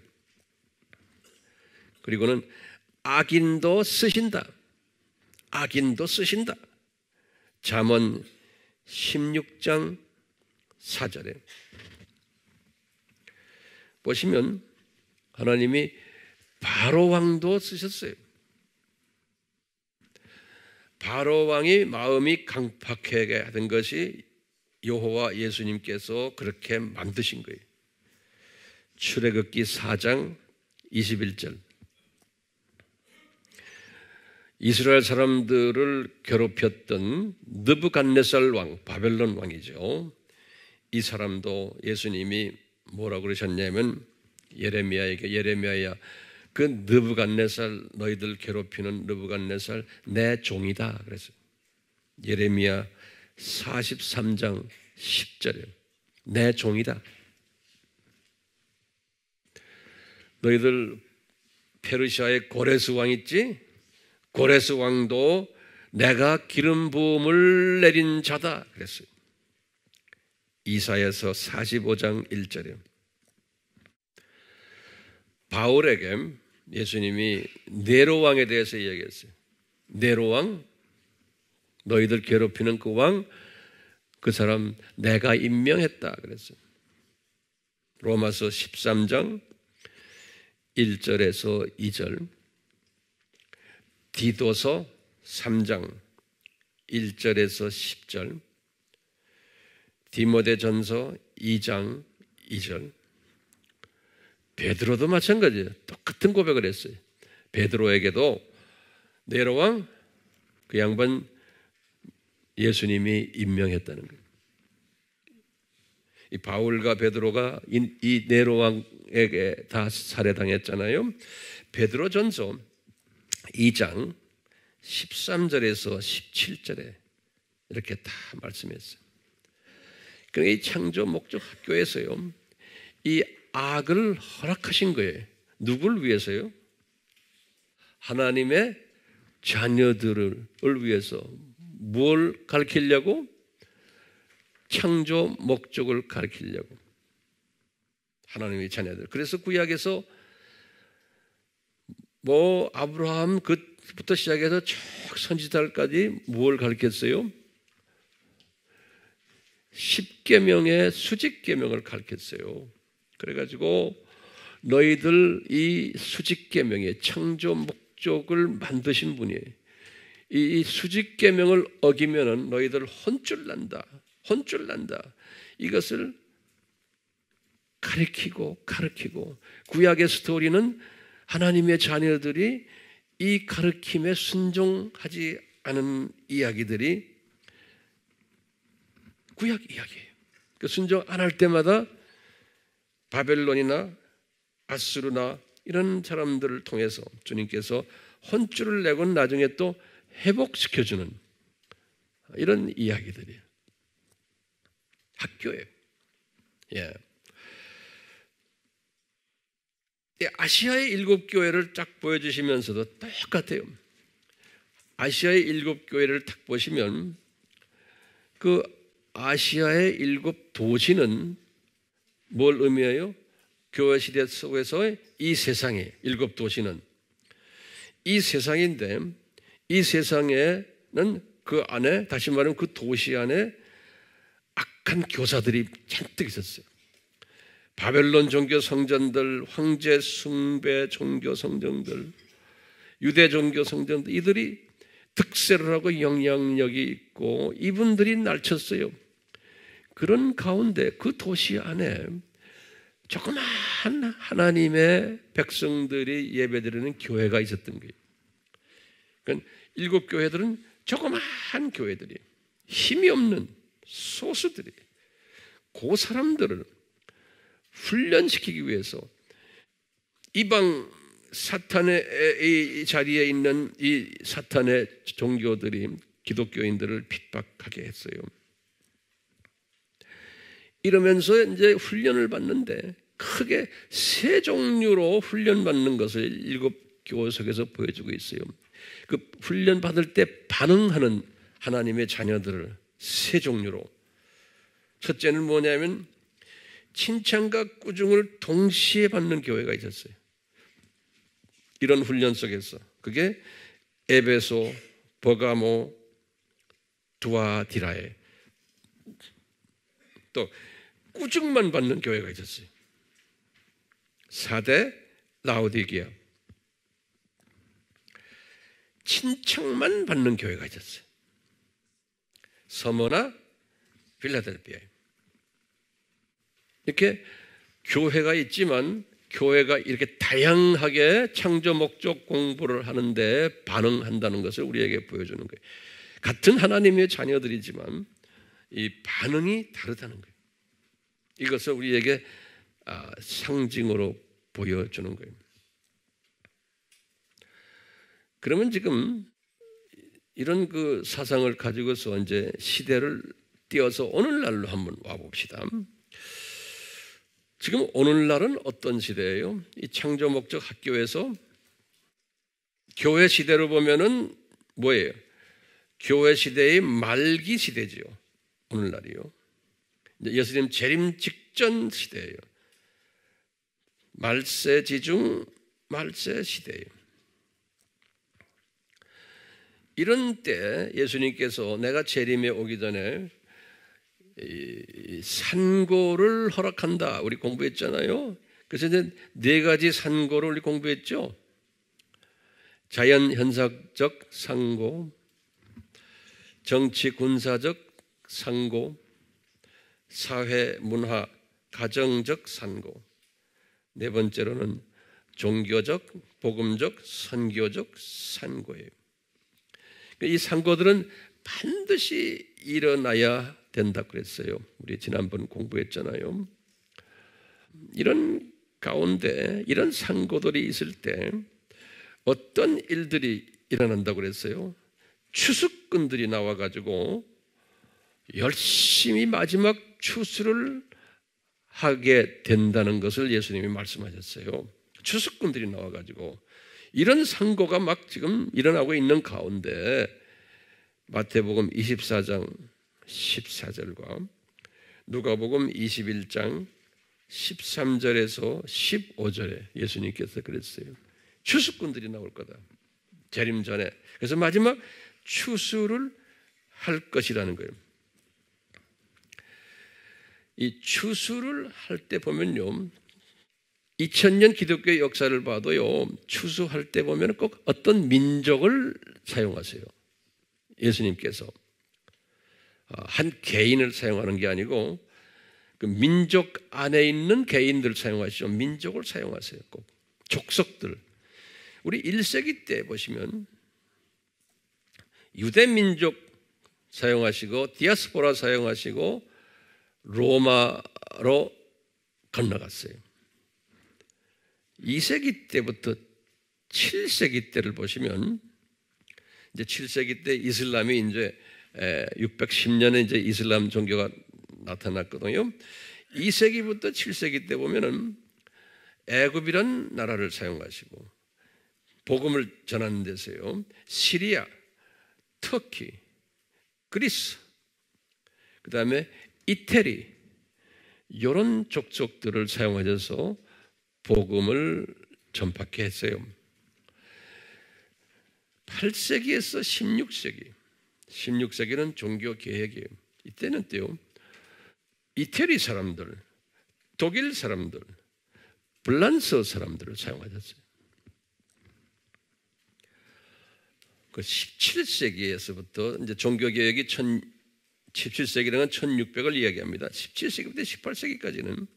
그리고는 악인도 쓰신다. 악인도 쓰신다. 잠언 16장 4절에 보시면 하나님이 바로 왕도 쓰셨어요. 바로 왕이 마음이 강팍하게 하던 것이 여호와 예수님께서 그렇게 만드신 거예요. 출애굽기 4장 21절. 이스라엘 사람들을 괴롭혔던 느부갓네살 왕, 바벨론 왕이죠. 이 사람도 예수님이 뭐라고 그러셨냐면 예레미야에게 예레미야야 그 느부갓네살 너희들 괴롭히는 느부갓네살 내 종이다 그랬어 예레미야 43장 10절에 내 종이다. 너희들 페르시아의 고레스 왕 있지? 고레스 왕도 내가 기름 부음을 내린 자다 그랬어요. 이사에서 45장 1절이 바울에게 예수님이 네로 왕에 대해서 이야기했어요. 네로 왕 너희들 괴롭히는 그 왕, 그 사람 내가 임명했다 그랬어요. 로마서 13장 1절에서 2절. 디도서 3장 1절에서 10절, 디모데전서 2장 2절. 베드로도 마찬가지예요. 똑같은 고백을 했어요. 베드로에게도 네로 왕그 양반 예수님이 임명했다는 거예요. 이 바울과 베드로가 이, 이 네로 왕에게 다 살해당했잖아요. 베드로 전서 2장 13절에서 17절에 이렇게 다 말씀했어요. 그러니까 이 창조 목적 학교에서요. 이 악을 허락하신 거예요. 누굴 위해서요? 하나님의 자녀들을 위해서 무 가르치려고? 창조 목적을 가르치려고. 하나님의 자녀들. 그래서 구약에서 뭐 아브라함 그부터 시작해서 쭉 선지자들까지 무엇을 가르쳤어요? 십계명의 수직계명을 가르쳤어요. 그래가지고 너희들 이 수직계명의 창조 목적을 만드신 분이 이 수직계명을 어기면은 너희들 혼쭐 난다, 혼쭐 난다. 이것을 가르키고 가르키고 구약의 스토리는 하나님의 자녀들이 이 가르침에 순종하지 않은 이야기들이 구약 이야기예요. 그 순종 안 할 때마다 바벨론이나 아수르나 이런 사람들을 통해서 주님께서 혼쭐을 내곤 나중에 또 회복시켜주는 이런 이야기들이에요. 학교예요. 예. 아시아의 일곱 교회를 쫙 보여주시면서도 똑같아요. 아시아의 일곱 교회를 딱 보시면 그 아시아의 일곱 도시는 뭘 의미해요? 교회 시대 속에서의 이 세상의 일곱 도시는 이 세상인데 이 세상에는 그 안에 다시 말하면 그 도시 안에 악한 교사들이 잔뜩 있었어요. 바벨론 종교 성전들, 황제 숭배 종교 성전들, 유대 종교 성전들 이들이 특세를 하고 영향력이 있고 이분들이 날쳤어요. 그런 가운데 그 도시 안에 조그마한 하나님의 백성들이 예배드리는 교회가 있었던 거예요. 그러니까 일곱 교회들은 조그마한 교회들이 힘이 없는 소수들이 그 사람들을 훈련시키기 위해서 이방 사탄의 자리에 있는 이 사탄의 종교들이 기독교인들을 핍박하게 했어요. 이러면서 이제 훈련을 받는데 크게 세 종류로 훈련받는 것을 일곱 교석에서 보여주고 있어요. 그 훈련 받을 때 반응하는 하나님의 자녀들을 세 종류로 첫째는 뭐냐면 칭찬과 꾸중을 동시에 받는 교회가 있었어요. 이런 훈련 속에서 그게 에베소, 버가모, 두아디라에 또 꾸중만 받는 교회가 있었어요. 사대 라우디기아 칭찬만 받는 교회가 있었어요. 서머나 빌라델비아입니다 이렇게 교회가 있지만 교회가 이렇게 다양하게 창조 목적 공부를 하는데 반응한다는 것을 우리에게 보여주는 거예요. 같은 하나님의 자녀들이지만 이 반응이 다르다는 거예요. 이것을 우리에게 아, 상징으로 보여주는 거예요. 그러면 지금 이런 그 사상을 가지고서 이제 시대를 띄어서 오늘날로 한번 와봅시다. 지금 오늘날은 어떤 시대예요? 이 창조 목적 학교에서 교회 시대로 보면은 뭐예요? 교회 시대의 말기 시대지 오늘날이요. 예수님 재림 직전 시대예요. 말세 지중 말세 시대예요. 이런 때 예수님께서 내가 재림에 오기 전에 산고를 허락한다. 우리 공부했잖아요. 그래서 이제 네 가지 산고를 우리 공부했죠. 자연 현상적 산고 정치 군사적 산고 사회 문화 가정적 산고. 네 번째로는 종교적, 복음적, 선교적 산고예요. 이 산고들은 반드시 일어나야 된다 그랬어요. 우리 지난번 공부했잖아요. 이런 가운데 이런 상고들이 있을 때 어떤 일들이 일어난다고 그랬어요. 추수꾼들이 나와 가지고 열심히 마지막 추수를 하게 된다는 것을 예수님이 말씀하셨어요. 추수꾼들이 나와 가지고 이런 상고가 막 지금 일어나고 있는 가운데 마태복음 24장 14절과 누가복음 21장 13절에서 15절에 예수님께서 그랬어요. 추수꾼들이 나올 거다. 재림 전에. 그래서 마지막 추수를 할 것이라는 거예요. 이 추수를 할 때 보면요. 2000년 기독교 역사를 봐도요. 추수할 때 보면 꼭 어떤 민족을 사용하세요. 예수님께서 한 개인을 사용하는 게 아니고 그 민족 안에 있는 개인들 을 사용하시죠. 민족을 사용하세요. 꼭 족속들. 우리 1세기 때 보시면 유대 민족 사용하시고 디아스포라 사용하시고 로마로 건너갔어요. 2세기 때부터 7세기 때를 보시면 이제 7세기 때 이슬람이 이제 610년에 이제 이슬람 종교가 나타났거든요. 2세기부터 7세기 때 보면은 애굽이란 나라를 사용하시고 복음을 전하는 데서요. 시리아, 터키, 그리스, 그 다음에 이태리 이런 족속들을 사용하셔서 복음을 전파케 했어요. 8세기에서 16세기 16세기는 종교 개혁이에요. 이때는 때요. 이태리 사람들, 독일 사람들, 블란서 사람들을 사용하셨어요. 그 17세기에서부터 이제 종교 개혁이 17세기라는 1600을 이야기합니다. 17세기부터 18세기까지는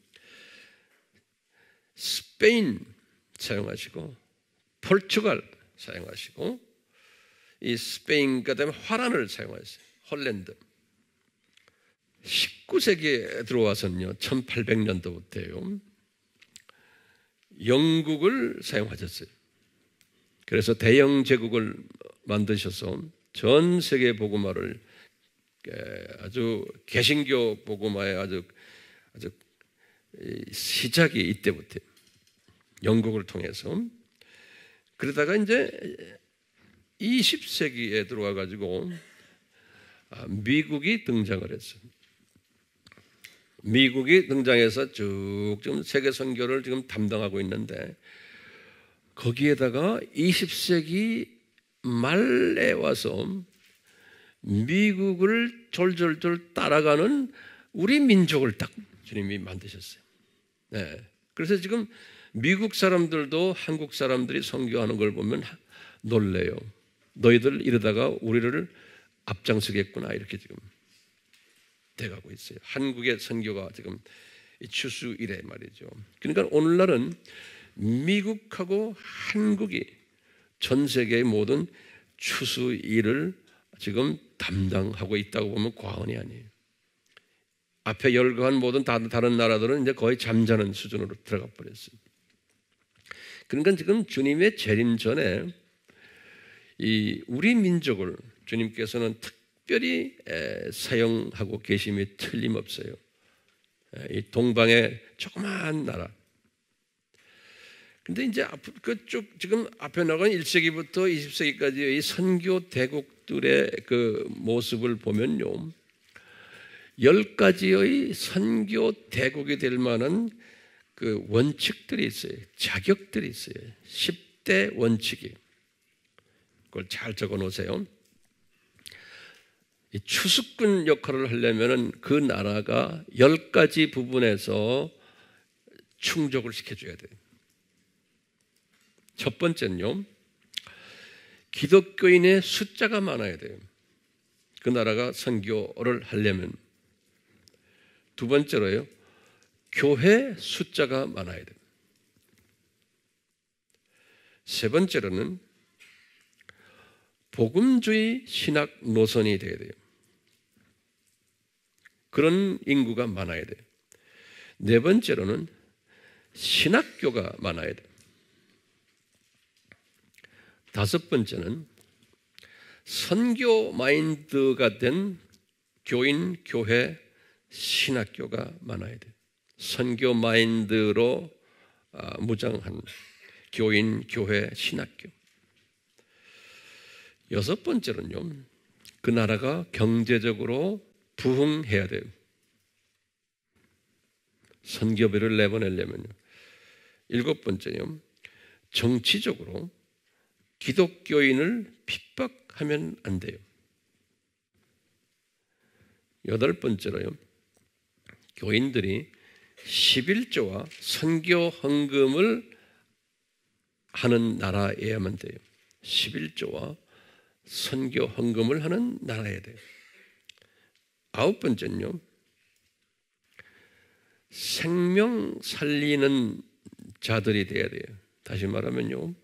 스페인 사용하시고 포르투갈 사용하시고 이 스페인 것 때문에 화란을 사용하어요 헐랜드. 19세기에 들어와서는요, 1800년도부터요, 영국을 사용하셨어요. 그래서 대영 제국을 만드셔서 전 세계 보고마를 아주 개신교 보고마의 아주 아주 시작이 이때부터 영국을 통해서 그러다가 이제 20세기에 들어와 가지고 음. 아, 미국이 등장을 했습니다. 미국이 등장해서 쭉 지금 세계 선교를 지금 담당하고 있는데 거기에다가 20세기 말에 와서 미국을 졸졸졸 따라가는 우리 민족을 딱 주님이 만드셨어요. 네. 그래서 지금 미국 사람들도 한국 사람들이 선교하는 걸 보면 놀래요. 너희들 이러다가 우리를 앞장서겠구나 이렇게 지금 돼가고 있어요. 한국의 선교가 지금 추수 이래 말이죠. 그러니까 오늘날은 미국하고 한국이 전 세계의 모든 추수 일을 지금 담당하고 있다고 보면 과언이 아니에요. 앞에 열거한 모든 다른 나라들은 이제 거의 잠자는 수준으로 들어가 버렸어요. 그러니까 지금 주님의 재림 전에 이 우리 민족을 주님께서는 특별히 사용하고 계심이 틀림없어요. 이 동방의 조그마한 나라. 근데 이제 그쭉 지금 앞에 나간 1세기부터 20세기까지의 선교 대국들의 그 모습을 보면요. 열 가지의 선교 대국이 될 만한 그 원칙들이 있어요. 자격들이 있어요. 10대 원칙이. 그걸 잘 적어 놓으세요. 이 추수꾼 역할을 하려면은 그 나라가 열 가지 부분에서 충족을 시켜줘야 돼요. 첫 번째는요, 기독교인의 숫자가 많아야 돼요. 그 나라가 선교를 하려면. 두 번째로요, 교회 숫자가 많아야 돼니세 번째로는 복음주의 신학 노선이 되어야 돼요. 그런 인구가 많아야 돼요. 네 번째로는 신학교가 많아야 돼요. 다섯 번째는 선교 마인드가 된 교인, 교회, 신학교가 많아야 돼요. 선교 마인드로 아, 무장한 교인, 교회, 신학교. 여섯 번째는요. 그 나라가 경제적으로 부흥해야 돼요. 선교비를 내보내려면요. 일곱 번째요. 정치적으로 기독교인을 핍박하면 안 돼요. 여덟 번째로요. 교인들이 11조와 선교 헌금을 하는 나라에야만 돼요. 11조와 선교 헌금을 하는 나라에 돼요. 아홉 번째는요. 생명 살리는 자들이 돼야 돼요. 다시 말하면요.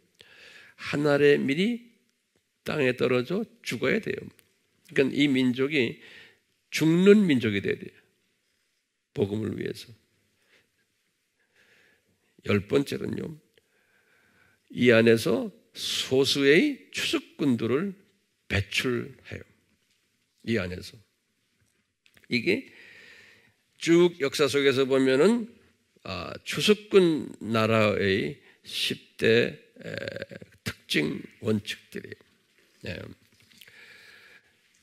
한알의 미리 땅에 떨어져 죽어야 돼요. 그러니까 이 민족이 죽는 민족이 돼야 돼요. 복음을 위해서. 열 번째는요. 이 안에서 소수의 추석꾼들을 배출해요. 이 안에서. 이게 쭉 역사 속에서 보면은 아, 추석군 나라의 10대 에, 특징 원칙들이에 예.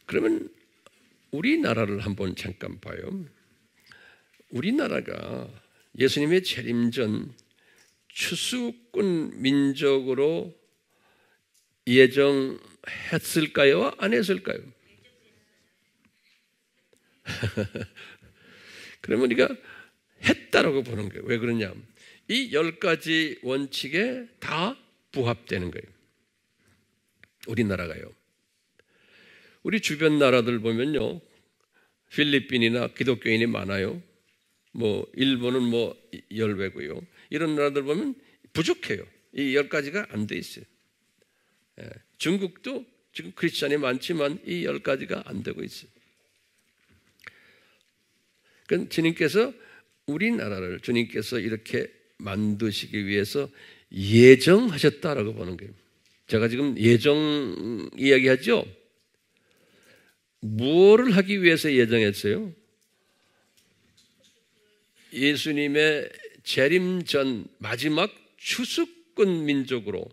그러면 우리나라를 한번 잠깐 봐요. 우리나라가 예수님의 재림 전 추수꾼 민족으로 예정 했을까요? 안 했을까요? 그러면 우리가 했다라고 보는 거예요. 왜 그러냐? 이열 가지 원칙에 다 부합되는 거예요. 우리나라가요. 우리 주변 나라들 보면요. 필리핀이나 기독교인이 많아요. 뭐 일본은 뭐 열배고요. 이런 나라들 보면 부족해요. 이 열 가지가 안 돼 있어요. 예, 중국도 지금 크리스천이 많지만 이 열 가지가 안 되고 있어요. 그러 주님께서 우리나라를 주님께서 이렇게 만드시기 위해서 예정하셨다라고 보는 거예요. 제가 지금 예정 이야기하죠? 무엇을 하기 위해서 예정했어요? 예수님의 재림 전 마지막 추수꾼 민족으로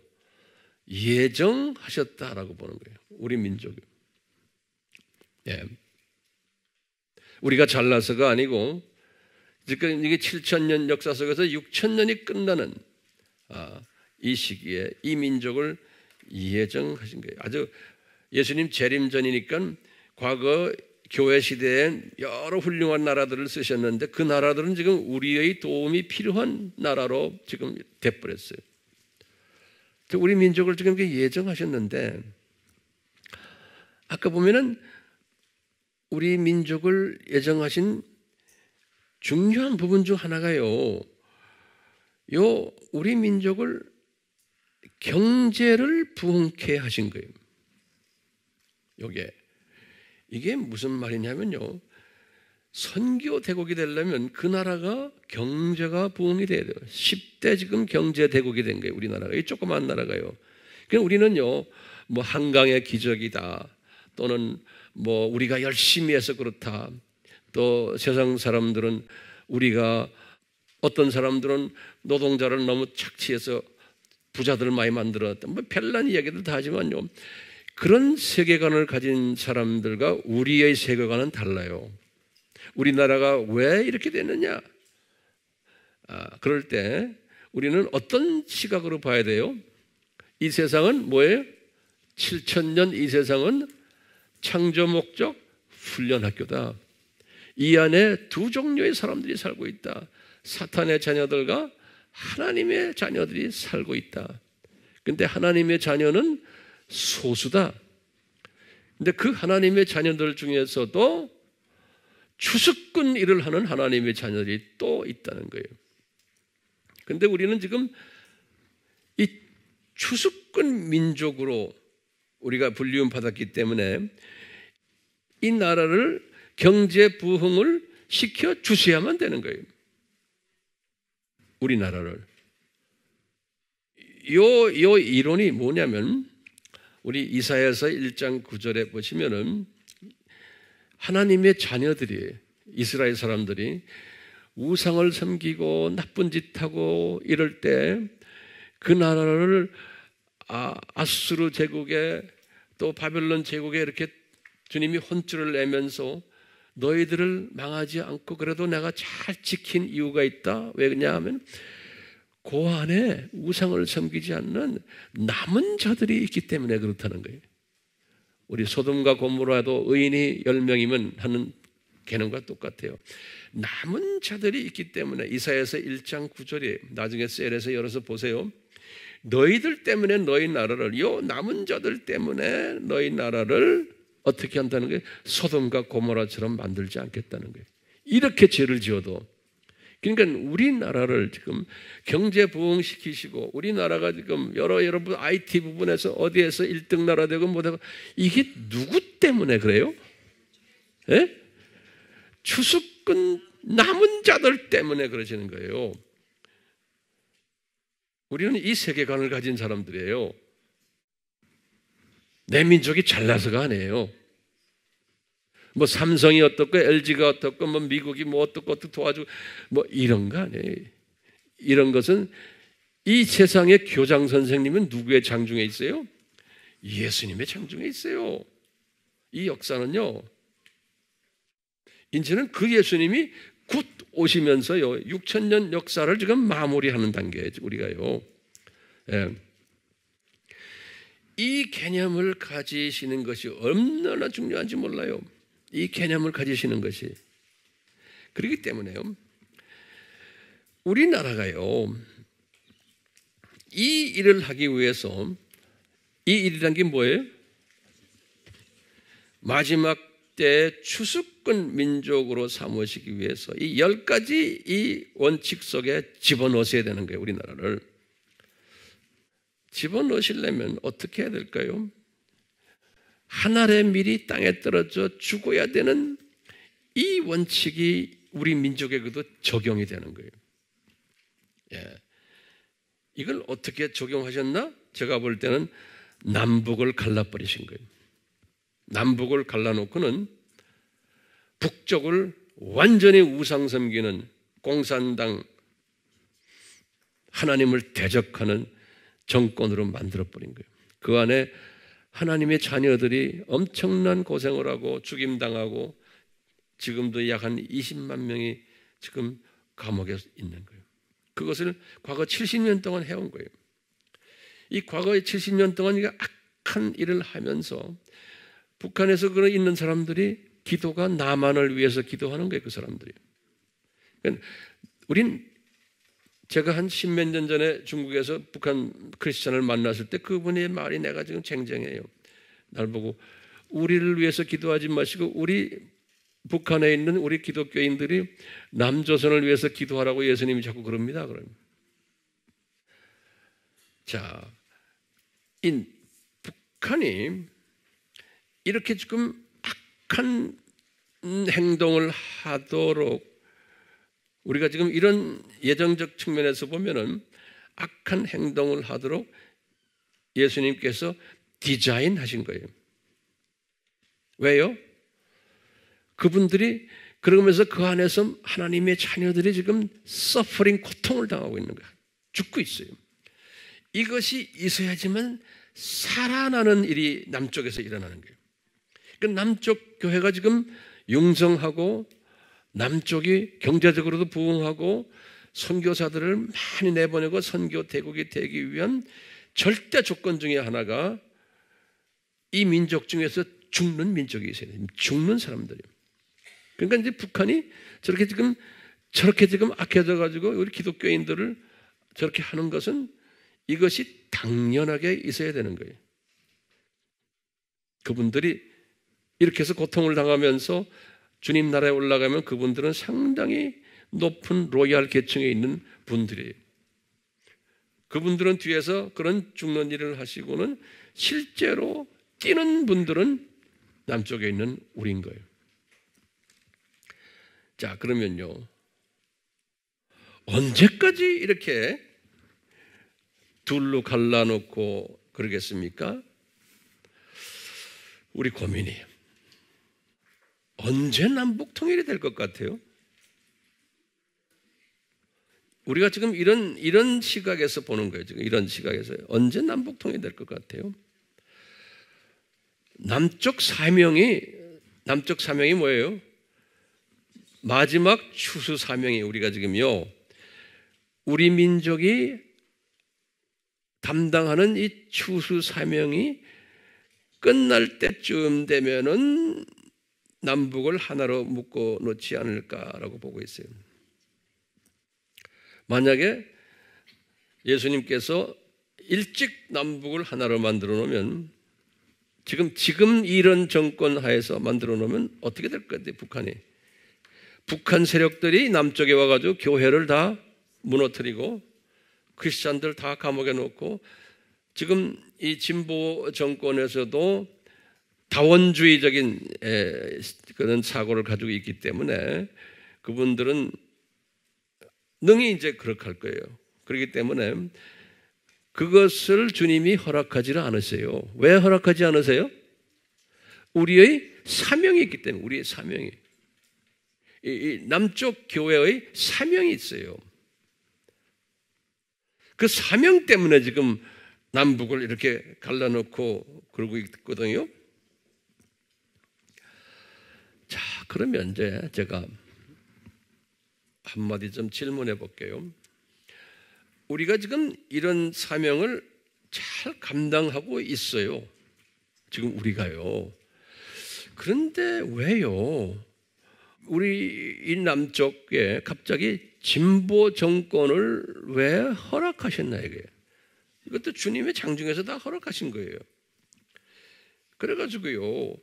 예정하셨다라고 보는 거예요. 우리 민족이. 예. 우리가 잘나서가 아니고 지금 이게 7천년 역사 속에서 6천년이 끝나는 아, 이 시기에 이 민족을 예정하신 거예요. 아주 예수님 재림 전이니까 과거 교회 시대에 여러 훌륭한 나라들을 쓰셨는데 그 나라들은 지금 우리의 도움이 필요한 나라로 지금 돼버렸어요. 그 우리 민족을 지금 예정하셨는데 아까 보면은 우리 민족을 예정하신 중요한 부분 중 하나가요. 요 우리 민족을 경제를 부흥케 하신 거예요. 요게 이게 무슨 말이냐면요. 선교 대국이 되려면 그 나라가 경제가 부흥이 돼야 돼요. 10대 지금 경제 대국이 된 거예요. 우리나라가. 이 조그만 나라가요. 그냥 우리는요. 뭐 한강의 기적이다. 또는 뭐 우리가 열심히 해서 그렇다. 또 세상 사람들은 우리가 어떤 사람들은 노동자를 너무 착취해서 부자들을 많이 만들었다. 뭐 별난 이야기들 다 하지만요. 그런 세계관을 가진 사람들과 우리의 세계관은 달라요. 우리나라가 왜 이렇게 됐느냐? 아, 그럴 때 우리는 어떤 시각으로 봐야 돼요? 이 세상은 뭐예요? 7천년 이 세상은 창조 목적 훈련 학교다. 이 안에 두 종류의 사람들이 살고 있다. 사탄의 자녀들과 하나님의 자녀들이 살고 있다. 근데 하나님의 자녀는 소수다. 근데 그 하나님의 자녀들 중에서도 추수꾼 일을 하는 하나님의 자녀들이 또 있다는 거예요. 근데 우리는 지금 이 추수꾼 민족으로 우리가 불리움 받았기 때문에 이 나라를 경제 부흥을 시켜 주셔야만 되는 거예요. 우리나라를. 요, 요 이론이 뭐냐면, 우리 이사에서 1장 9절에 보시면은, 하나님의 자녀들이 이스라엘 사람들이 우상을 섬기고 나쁜 짓 하고 이럴 때 그 나라를 아, 아수르 제국에 또 바벨론 제국에 이렇게 주님이 혼쭐을 내면서 너희들을 망하지 않고 그래도 내가 잘 지킨 이유가 있다. 왜냐하면 그러고 안에 우상을 섬기지 않는 남은 자들이 있기 때문에 그렇다는 거예요. 우리 소돔과 고모라도 의인이 10명이면 하는 개념과 똑같아요. 남은 자들이 있기 때문에 이사야서 1장 9절에 나중에 셀에서 열어서 보세요. 너희들 때문에 너희 나라를 요 남은 자들 때문에 너희 나라를 어떻게 한다는 게 소돔과 고모라처럼 만들지 않겠다는 거예요. 이렇게 죄를 지어도 그러니까 우리나라를 지금 경제 부흥시키시고 우리나라가 지금 여러 여러 분 IT 부분에서 어디에서 1등 나라 되고 뭐되고 이게 누구 때문에 그래요? 예? 추수꾼 남은 자들 때문에 그러시는 거예요. 우리는 이 세계관을 가진 사람들이에요. 내 민족이 잘나서가 아니에요. 뭐 삼성이 어떻고 LG가 어떻고 뭐 미국이 뭐 어떻고 어떻게 도와주고 뭐 이런 거 아니에요. 이런 것은 이 세상의 교장 선생님은 누구의 장중에 있어요? 예수님의 장중에 있어요. 이 역사는요. 인제는그 예수님이 곧 오시면서요. 6천 년 역사를 지금 마무리하는 단계에 우리가요. 예. 이 개념을 가지시는 것이 얼마나 중요한지 몰라요. 이 개념을 가지시는 것이 그렇기 때문에요. 우리나라가요. 이 일을 하기 위해서 이 일이란 게 뭐예요? 마지막 때 추수꾼 민족으로 삼으시기 위해서 이 열 가지 이 원칙 속에 집어넣으셔야 되는 거예요, 우리나라를. 집어넣으시려면 어떻게 해야 될까요? 하 알의 밀이 땅에 떨어져 죽어야 되는 이 원칙이 우리 민족에게도 적용이 되는 거예요. 예. 이걸 어떻게 적용하셨나? 제가 볼 때는 남북을 갈라버리신 거예요. 남북을 갈라놓고는 북쪽을 완전히 우상 섬기는 공산당 하나님을 대적하는 정권으로 만들어버린 거예요. 그 안에 하나님의 자녀들이 엄청난 고생을 하고 죽임당하고 지금도 약 한 20만 명이 지금 감옥에 있는 거예요. 그것을 과거 70년 동안 해온 거예요. 이 과거의 70년 동안 악한 일을 하면서 북한에서 그런 있는 사람들이 기도가 나만을 위해서 기도하는 거예요, 그 사람들이. 그러니까 우린 제가 한 십몇 년 전에 중국에서 북한 크리스천을 만났을 때 그분의 말이 내가 지금 쟁쟁해요. 날 보고 우리를 위해서 기도하지 마시고 우리 북한에 있는 우리 기독교인들이 남조선을 위해서 기도하라고 예수님이 자꾸 그럽니다. 그럼 자, 이 북한이 이렇게 지금 악한 행동을 하도록 우리가 지금 이런 예정적 측면에서 보면은 악한 행동을 하도록 예수님께서 디자인하신 거예요. 왜요? 그분들이 그러면서 그 안에서 하나님의 자녀들이 지금 서퍼링 고통을 당하고 있는 거야. 죽고 있어요. 이것이 있어야지만 살아나는 일이 남쪽에서 일어나는 거예요. 그 남쪽 교회가 지금 융성하고 남쪽이 경제적으로도 부흥하고 선교사들을 많이 내보내고 선교 대국이 되기 위한 절대 조건 중에 하나가 이 민족 중에서 죽는 민족이 있어야 돼요. 죽는 사람들이. 그러니까 이제 북한이 저렇게 지금 저렇게 지금 악해져 가지고 우리 기독교인들을 저렇게 하는 것은 이것이 당연하게 있어야 되는 거예요. 그분들이 이렇게 해서 고통을 당하면서 주님 나라에 올라가면 그분들은 상당히 높은 로얄 계층에 있는 분들이에요. 그분들은 뒤에서 그런 죽는 일을 하시고는 실제로 뛰는 분들은 남쪽에 있는 우리인 거예요. 자, 그러면요. 언제까지 이렇게 둘로 갈라놓고 그러겠습니까? 우리 고민이에요. 언제 남북 통일이 될 것 같아요? 우리가 지금 이런 이런 시각에서 보는 거예요. 지금 이런 시각에서 언제 남북 통일이 될 것 같아요? 남쪽 사명이 남쪽 사명이 뭐예요? 마지막 추수 사명이 우리가 지금요. 우리 민족이 담당하는 이 추수 사명이 끝날 때쯤 되면은 남북을 하나로 묶어 놓지 않을까라고 보고 있어요. 만약에 예수님께서 일찍 남북을 하나로 만들어 놓으면 지금 지금 이런 정권 하에서 만들어 놓으면 어떻게 될 건데 북한이 북한 세력들이 남쪽에 와가지고 교회를 다 무너뜨리고 크리스천들다 감옥에 놓고 지금 이 진보 정권에서도 다원주의적인 그런 사고를 가지고 있기 때문에 그분들은 능히 이제 그렇게 할 거예요. 그렇기 때문에 그것을 주님이 허락하지를 않으세요. 왜 허락하지 않으세요? 우리의 사명이 있기 때문에 우리의 사명이 이 이, 남쪽 교회의 사명이 있어요. 그 사명 때문에 지금 남북을 이렇게 갈라놓고 그러고 있거든요. 자, 그러면 이제 제가 한마디 좀 질문해 볼게요. 우리가 지금 이런 사명을 잘 감당하고 있어요. 지금 우리가요. 그런데 왜요? 우리 이 남쪽에 갑자기 진보 정권을 왜 허락하셨나 이게. 이것도 주님의 장중에서 다 허락하신 거예요. 그래가지고요.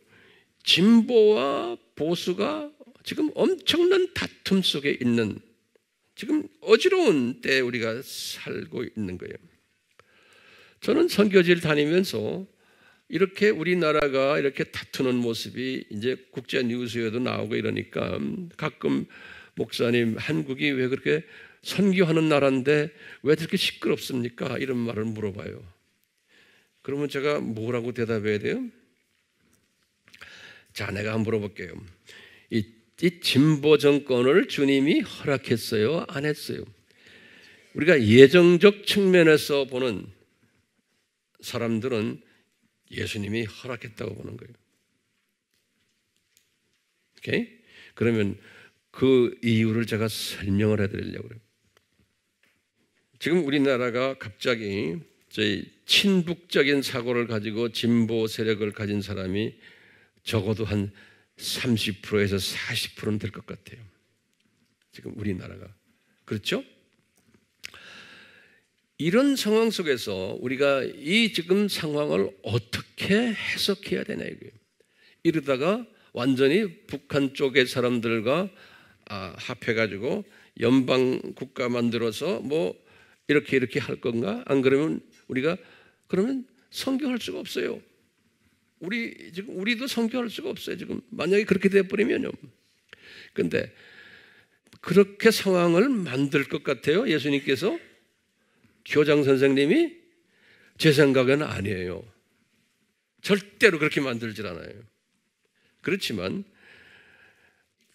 진보와 보수가 지금 엄청난 다툼 속에 있는 지금 어지러운 때 우리가 살고 있는 거예요. 저는 선교지를 다니면서 이렇게 우리나라가 이렇게 다투는 모습이 이제 국제 뉴스에도 나오고 이러니까 가끔 목사님 한국이 왜 그렇게 선교하는 나라인데 왜 그렇게 시끄럽습니까? 이런 말을 물어봐요. 그러면 제가 뭐라고 대답해야 돼요? 자, 내가 한번 물어볼게요. 이, 이 진보 정권을 주님이 허락했어요? 안 했어요? 우리가 예정적 측면에서 보는 사람들은 예수님이 허락했다고 보는 거예요. 오케이? 그러면 그 이유를 제가 설명을 해드리려고 해요 지금 우리나라가 갑자기 저희 친북적인 사고를 가지고 진보 세력을 가진 사람이 적어도 한 30%에서 40%는 될 것 같아요. 지금 우리나라가. 그렇죠? 이런 상황 속에서 우리가 이 지금 상황을 어떻게 해석해야 되냐 이거예요. 이러다가 완전히 북한 쪽의 사람들과 아, 합해가지고 연방 국가 만들어서 뭐 이렇게 이렇게 할 건가? 안 그러면 우리가 그러면 성경할 수가 없어요. 우리 지금 우리도 성교할 수가 없어요. 지금 만약에 그렇게 돼 버리면요. 근데 그렇게 상황을 만들 것 같아요. 예수님께서 교장 선생님이 제 생각은 아니에요. 절대로 그렇게 만들질 않아요. 그렇지만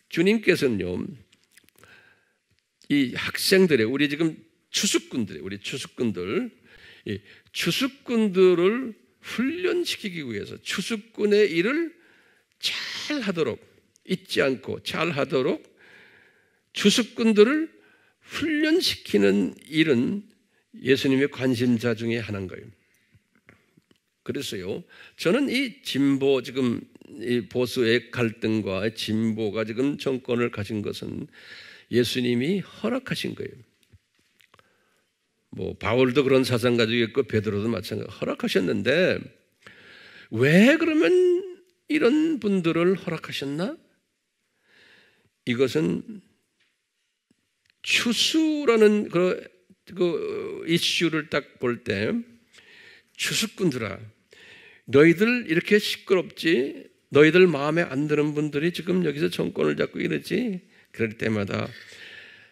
주님께서는요. 이 학생들의 우리 지금 추수꾼들 우리 추수꾼들 이 추수꾼들을 훈련시키기 위해서 추수꾼의 일을 잘 하도록 잊지 않고 잘 하도록 추수꾼들을 훈련시키는 일은 예수님의 관심사 중에 하나인 거예요. 그래서요, 저는 이 진보, 지금 이 보수의 갈등과 진보가 지금 정권을 가진 것은 예수님이 허락하신 거예요. 뭐 바울도 그런 사상 가지고 있고 베드로도 마찬가지 허락하셨는데 왜 그러면 이런 분들을 허락하셨나? 이것은 추수라는 그, 그 이슈를 딱 볼 때 추수꾼들아 너희들 이렇게 시끄럽지 너희들 마음에 안 드는 분들이 지금 여기서 정권을 잡고 이러지 그럴 때마다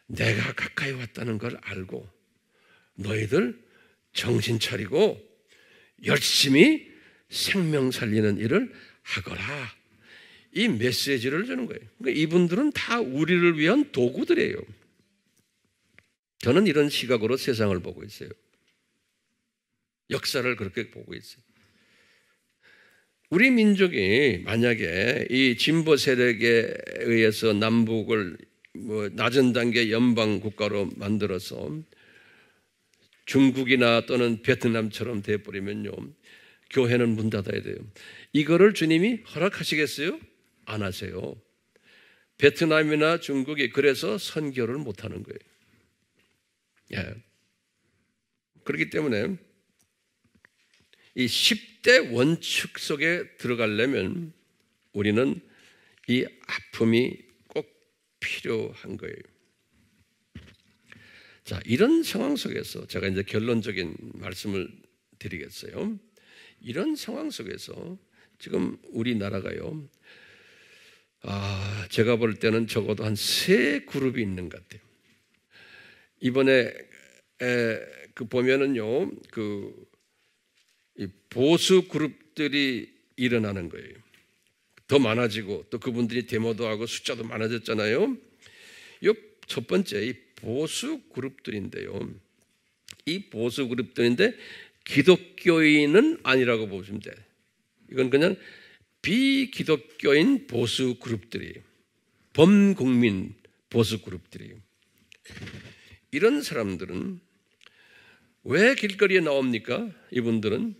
내가 가까이 왔다는 걸 알고 너희들 정신 차리고 열심히 생명 살리는 일을 하거라. 이 메시지를 주는 거예요. 그러니까 이분들은 다 우리를 위한 도구들이에요. 저는 이런 시각으로 세상을 보고 있어요. 역사를 그렇게 보고 있어요. 우리 민족이 만약에 이 진보 세력에 의해서 남북을 뭐 낮은 단계 연방 국가로 만들어서 중국이나 또는 베트남처럼 돼버리면요. 교회는 문 닫아야 돼요. 이거를 주님이 허락하시겠어요? 안 하세요. 베트남이나 중국이 그래서 선교를 못 하는 거예요. 예. 그렇기 때문에 이 10대 원칙 속에 들어가려면 우리는 이 아픔이 꼭 필요한 거예요. 자, 이런 상황 속에서 제가 이제 결론적인 말씀을 드리겠어요. 이런 상황 속에서 지금 우리나라가요. 아, 제가 볼 때는 적어도 한 세 그룹이 있는 것 같아요. 이번에 에, 그 보면은요, 그 보수 그룹들이 일어나는 거예요. 더 많아지고 또 그분들이 데모도 하고 숫자도 많아졌잖아요. 요 첫 번째 이 보수 그룹들인데요. 이 보수 그룹들인데 기독교인은 아니라고 보시면 돼. 이건 그냥 비기독교인 보수 그룹들이 범국민 보수 그룹들이 이런 사람들은 왜 길거리에 나옵니까? 이분들은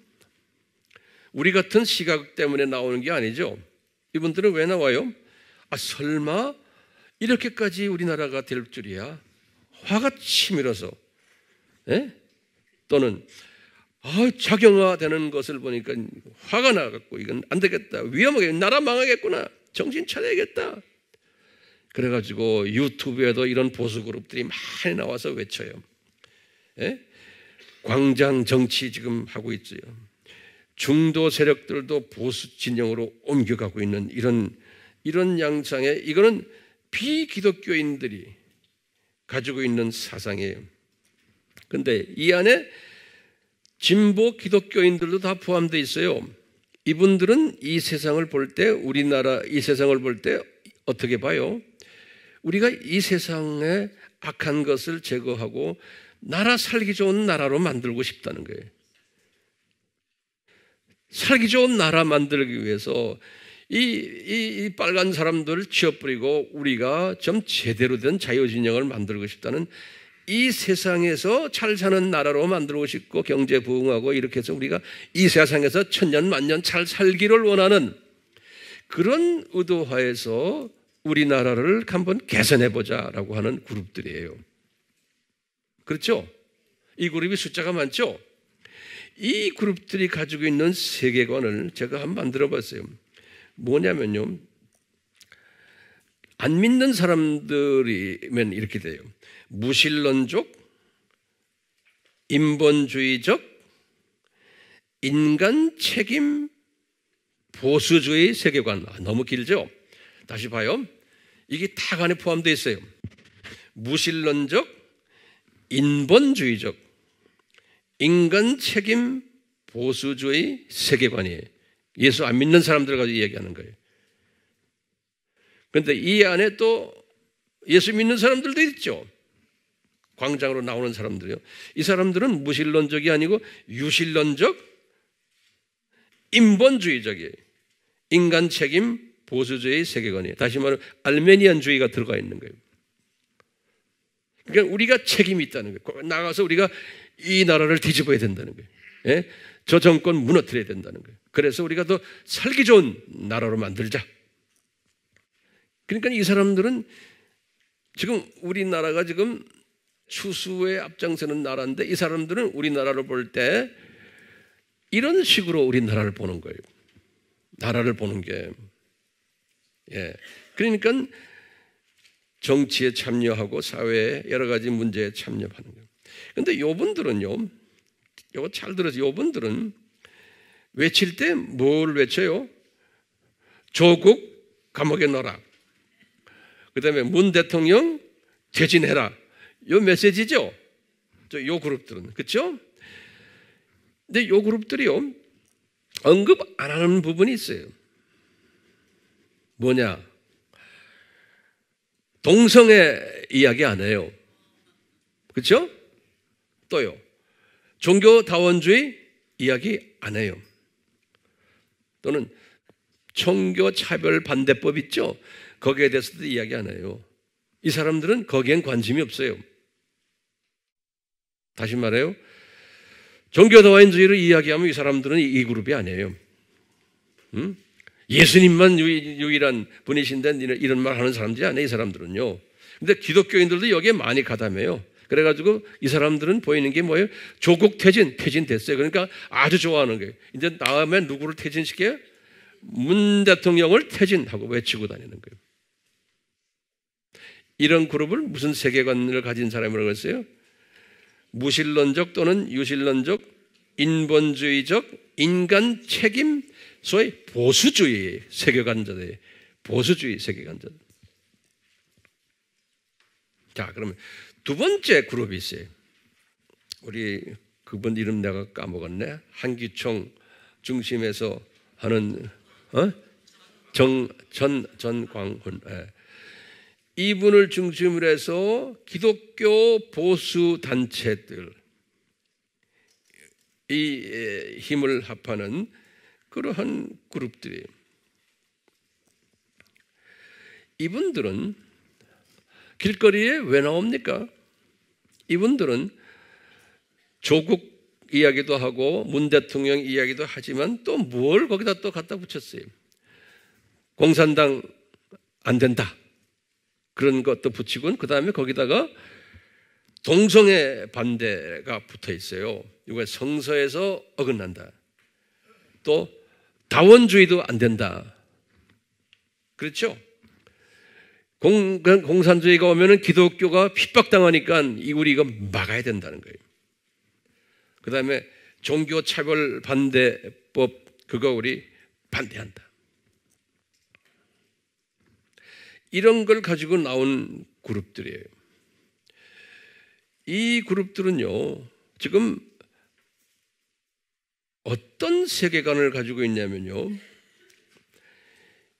우리 같은 시각 때문에 나오는 게 아니죠. 이분들은 왜 나와요? 아 설마 이렇게까지 우리나라가 될 줄이야. 화가 치밀어서 예? 또는 아, 작용화되는 것을 보니까 화가 나갖고 이건 안 되겠다. 위험하게 나라 망하겠구나. 정신 차려야겠다. 그래가지고 유튜브에도 이런 보수 그룹들이 많이 나와서 외쳐요. 예? 광장 정치 지금 하고 있지요. 중도 세력들도 보수 진영으로 옮겨가고 있는 이런 이런 양상에 이거는 비기독교인들이 가지고 있는 사상이에요. 근데 이 안에 진보 기독교인들도 다 포함되어 있어요. 이분들은 이 세상을 볼 때 우리나라 이 세상을 볼 때 어떻게 봐요? 우리가 이 세상의 악한 것을 제거하고 나라 살기 좋은 나라로 만들고 싶다는 거예요. 살기 좋은 나라 만들기 위해서 이, 이, 이 빨간 사람들을 치어뿌리고 우리가 좀 제대로 된 자유진영을 만들고 싶다는 이 세상에서 잘 사는 나라로 만들고 싶고 경제 부흥하고 이렇게 해서 우리가 이 세상에서 천년 만년 잘 살기를 원하는 그런 의도하에서 우리나라를 한번 개선해 보자라고 하는 그룹들이에요. 그렇죠? 이 그룹이 숫자가 많죠? 이 그룹들이 가지고 있는 세계관을 제가 한번 만들어 봤어요. 뭐냐면요. 안 믿는 사람들이면 이렇게 돼요. 무신론적, 인본주의적, 인간 책임 보수주의 세계관. 아, 너무 길죠? 다시 봐요. 이게 다 안에 포함되어 있어요. 무신론적, 인본주의적, 인간 책임 보수주의 세계관이에요. 예수 안 믿는 사람들 과지고 이야기하는 거예요. 그런데 이 안에 또 예수 믿는 사람들도 있죠. 광장으로 나오는 사람들이요. 이 사람들은 무신론적이 아니고 유신론적, 인본주의적이에요. 인간 책임 보수주의 세계관이에요. 다시 말하면 알메니안주의가 들어가 있는 거예요. 그러니까 우리가 책임이 있다는 거예요. 나가서 우리가 이 나라를 뒤집어야 된다는 거예요. 예? 저 정권 무너뜨려야 된다는 거예요. 그래서 우리가 더 살기 좋은 나라로 만들자. 그러니까 이 사람들은 지금 우리나라가 지금 추수에 앞장서는 나라인데 이 사람들은 우리나라를 볼 때 이런 식으로 우리나라를 보는 거예요. 나라를 보는 게. 예. 그러니까 정치에 참여하고 사회에 여러 가지 문제에 참여하는 거예요. 근데 요분들은요, 요거 잘 들으세요. 요분들은 외칠 때 뭘 외쳐요? 조국 감옥에 넣어라. 그 다음에 문 대통령 퇴진해라. 요 메시지죠. 요 그룹들은. 그쵸 근데 요 그룹들이요. 언급 안 하는 부분이 있어요. 뭐냐? 동성애 이야기 안 해요. 그쵸 또요. 종교다원주의 이야기 안 해요. 또는 종교차별반대법 있죠? 거기에 대해서도 이야기 안 해요. 이 사람들은 거기엔 관심이 없어요. 다시 말해요. 종교다원주의를 이야기하면 이 사람들은 이 그룹이 아니에요. 음? 예수님만 유일, 한 분이신데 이런 말 하는 사람들이 아니에요, 이 사람들은요. 근데 기독교인들도 여기에 많이 가담해요. 그래가지고 이 사람들은 보이는 게 뭐예요? 조국 퇴진, 퇴진 됐어요. 그러니까 아주 좋아하는 거예요. 이제 다음에 누구를 퇴진시켜요? 문 대통령을 퇴진하고 외치고 다니는 거예요. 이런 그룹을 무슨 세계관을 가진 사람이라고 했어요? 무신론적 또는 유신론적, 인본주의적, 인간 책임, 소위 보수주의 세계관자들, 보수주의 세계관자들. 자, 그러면 두 번째 그룹이 있어요. 우리 그분 이름 내가 까먹었네. 한기총 중심에서 하는 어? 정전 전광훈 예. 이분을 중심으로 해서 기독교 보수 단체들 이 힘을 합하는 그러한 그룹들이 이분들은 길거리에 왜 나옵니까? 이분들은 조국 이야기도 하고 문 대통령 이야기도 하지만 또 뭘 거기다 또 갖다 붙였어요. 공산당 안 된다. 그런 것도 붙이고 그 다음에 거기다가 동성애 반대가 붙어 있어요. 이거 성서에서 어긋난다. 또 다원주의도 안 된다. 그렇죠? 공, 공산주의가 오면은 기독교가 핍박당하니까 이 우리가 막아야 된다는 거예요. 그 다음에 종교 차별 반대법 그거 우리 반대한다. 이런 걸 가지고 나온 그룹들이에요. 이 그룹들은요, 지금 어떤 세계관을 가지고 있냐면요,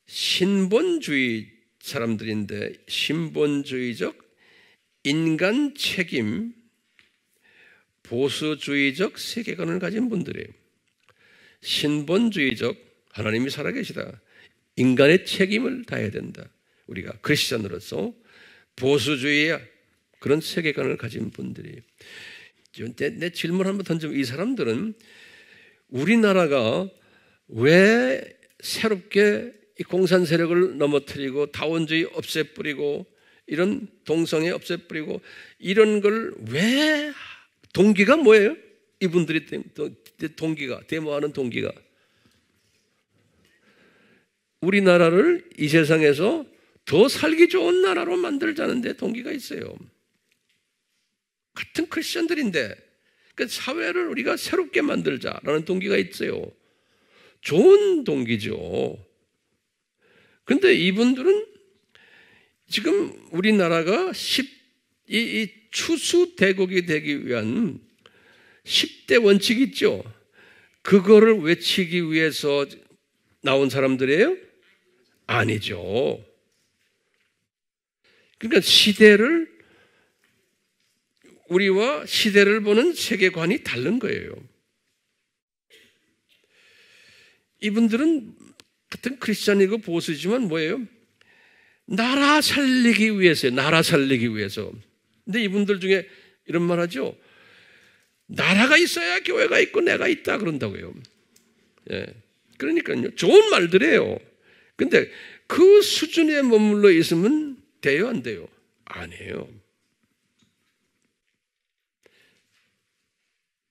신본주의 사람들인데 신본주의적 인간 책임 보수주의적 세계관을 가진 분들이에요. 신본주의적 하나님이 살아계시다. 인간의 책임을 다해야 된다. 우리가 크리스천으로서 보수주의야 그런 세계관을 가진 분들이 내, 내 질문 한번 던지면 이 사람들은 우리나라가 왜 새롭게 이 공산 세력을 넘어뜨리고 다원주의 없애버리고 이런 동성애 없애버리고 이런 걸 왜 동기가 뭐예요? 이분들이 동기가 데모하는 동기가 우리나라를 이 세상에서 더 살기 좋은 나라로 만들자는데 동기가 있어요. 같은 크리스천들인데 그 사회를 우리가 새롭게 만들자라는 동기가 있어요. 좋은 동기죠. 근데 이분들은 지금 우리나라가 10, 이, 이 추수 대국이 되기 위한 10대 원칙 있죠? 그거를 외치기 위해서 나온 사람들이에요? 아니죠. 그러니까 시대를 우리와 시대를 보는 세계관이 다른 거예요. 이분들은 같은 크리스천이고 보수지만 뭐예요? 나라 살리기 위해서요. 나라 살리기 위해서. 근데 이분들 중에 이런 말 하죠. 나라가 있어야 교회가 있고 내가 있다 그런다고요. 예. 그러니까요. 좋은 말들이에요. 근데 그 수준에 머물러 있으면 돼요, 안 돼요? 안 해요.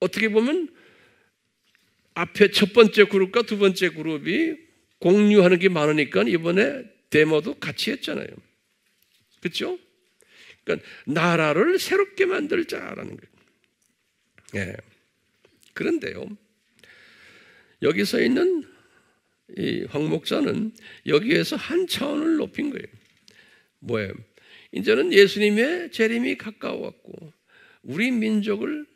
어떻게 보면 앞에 첫 번째 그룹과 두 번째 그룹이 공유하는 게 많으니까 이번에 데모도 같이 했잖아요. 그렇죠? 그러니까 나라를 새롭게 만들자라는 거예요. 예. 그런데요. 여기서 있는 이황 목사는 여기에서 한 차원을 높인 거예요. 뭐예요? 이제는 예수님의 재림이 가까웠고 우리 민족을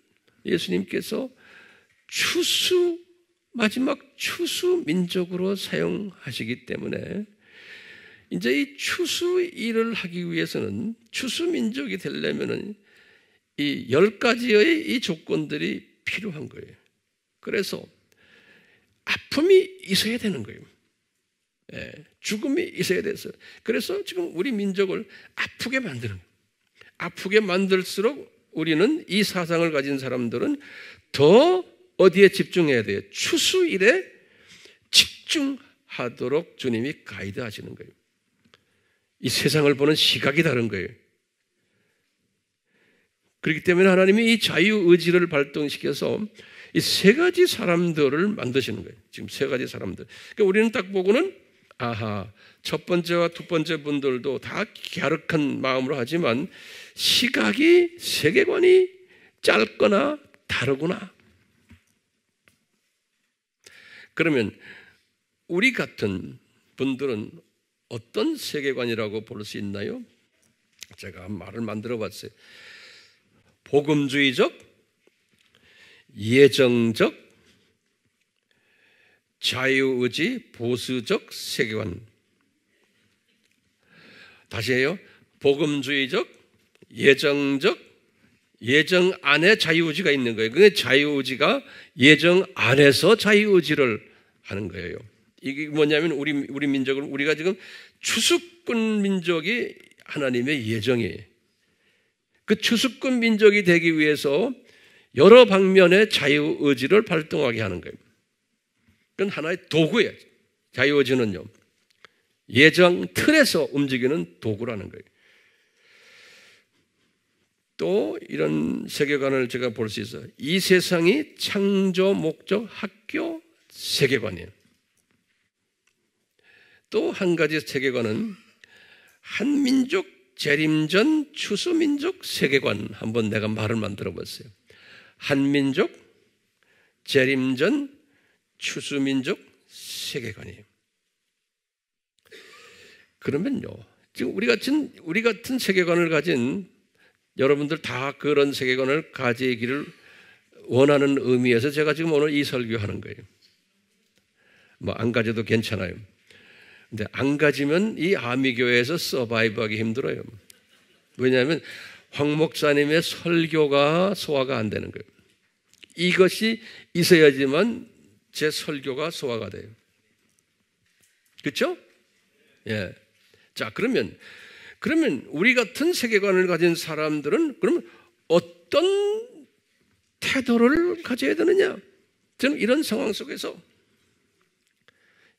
예수님께서 추수 마지막 추수 민족으로 사용하시기 때문에 이제 이 추수 일을 하기 위해서는 추수 민족이 되려면은 이 열 가지의 이 조건들이 필요한 거예요. 그래서 아픔이 있어야 되는 거예요. 예, 죽음이 있어야 돼서 그래서 지금 우리 민족을 아프게 만드는 아프게 만들수록 우리는 이 사상을 가진 사람들은 더 어디에 집중해야 돼요? 추수일에 집중하도록 주님이 가이드하시는 거예요. 이 세상을 보는 시각이 다른 거예요. 그렇기 때문에 하나님이 이 자유의지를 발동시켜서 이 세 가지 사람들을 만드시는 거예요. 지금 세 가지 사람들. 그러니까 우리는 딱 보고는 아하, 첫 번째와 두 번째 분들도 다 갸륵한 마음으로 하지만 시각이, 세계관이 짧거나 다르구나. 그러면 우리 같은 분들은 어떤 세계관이라고 볼 수 있나요? 제가 말을 만들어 봤어요. 복음주의적, 예정적, 자유의지, 보수적 세계관. 다시 해요. 복음주의적, 예정적, 예정 안에 자유의지가 있는 거예요. 그 자유의지가 예정 안에서 자유의지를 하는 거예요. 이게 뭐냐면 우리 우리 민족을 우리가 지금 추수꾼 민족이 하나님의 예정이 그 추수꾼 민족이 되기 위해서 여러 방면의 자유의지를 발동하게 하는 거예요. 그건 하나의 도구예요. 자유의지는요. 예정 틀에서 움직이는 도구라는 거예요. 또 이런 세계관을 제가 볼 수 있어요. 이 세상이 창조 목적 학교 세계관이에요. 또 한 가지 세계관은 한민족 재림전 추수민족 세계관 한번 내가 말을 만들어 봤어요. 한민족 재림전 추수민족 세계관이에요. 그러면요. 지금 우리 같은 우리 같은 세계관을 가진 여러분들 다 그런 세계관을 가지기를 원하는 의미에서 제가 지금 오늘 이 설교하는 거예요. 뭐 안 가져도 괜찮아요. 근데 안 가지면 이 아미교회에서 서바이브하기 힘들어요. 왜냐하면 황 목사님의 설교가 소화가 안 되는 거예요. 이것이 있어야지만 제 설교가 소화가 돼요. 그렇죠? 예. 자, 그러면 그러면 우리 같은 세계관을 가진 사람들은 그러면 어떤 태도를 가져야 되느냐? 저는 이런 상황 속에서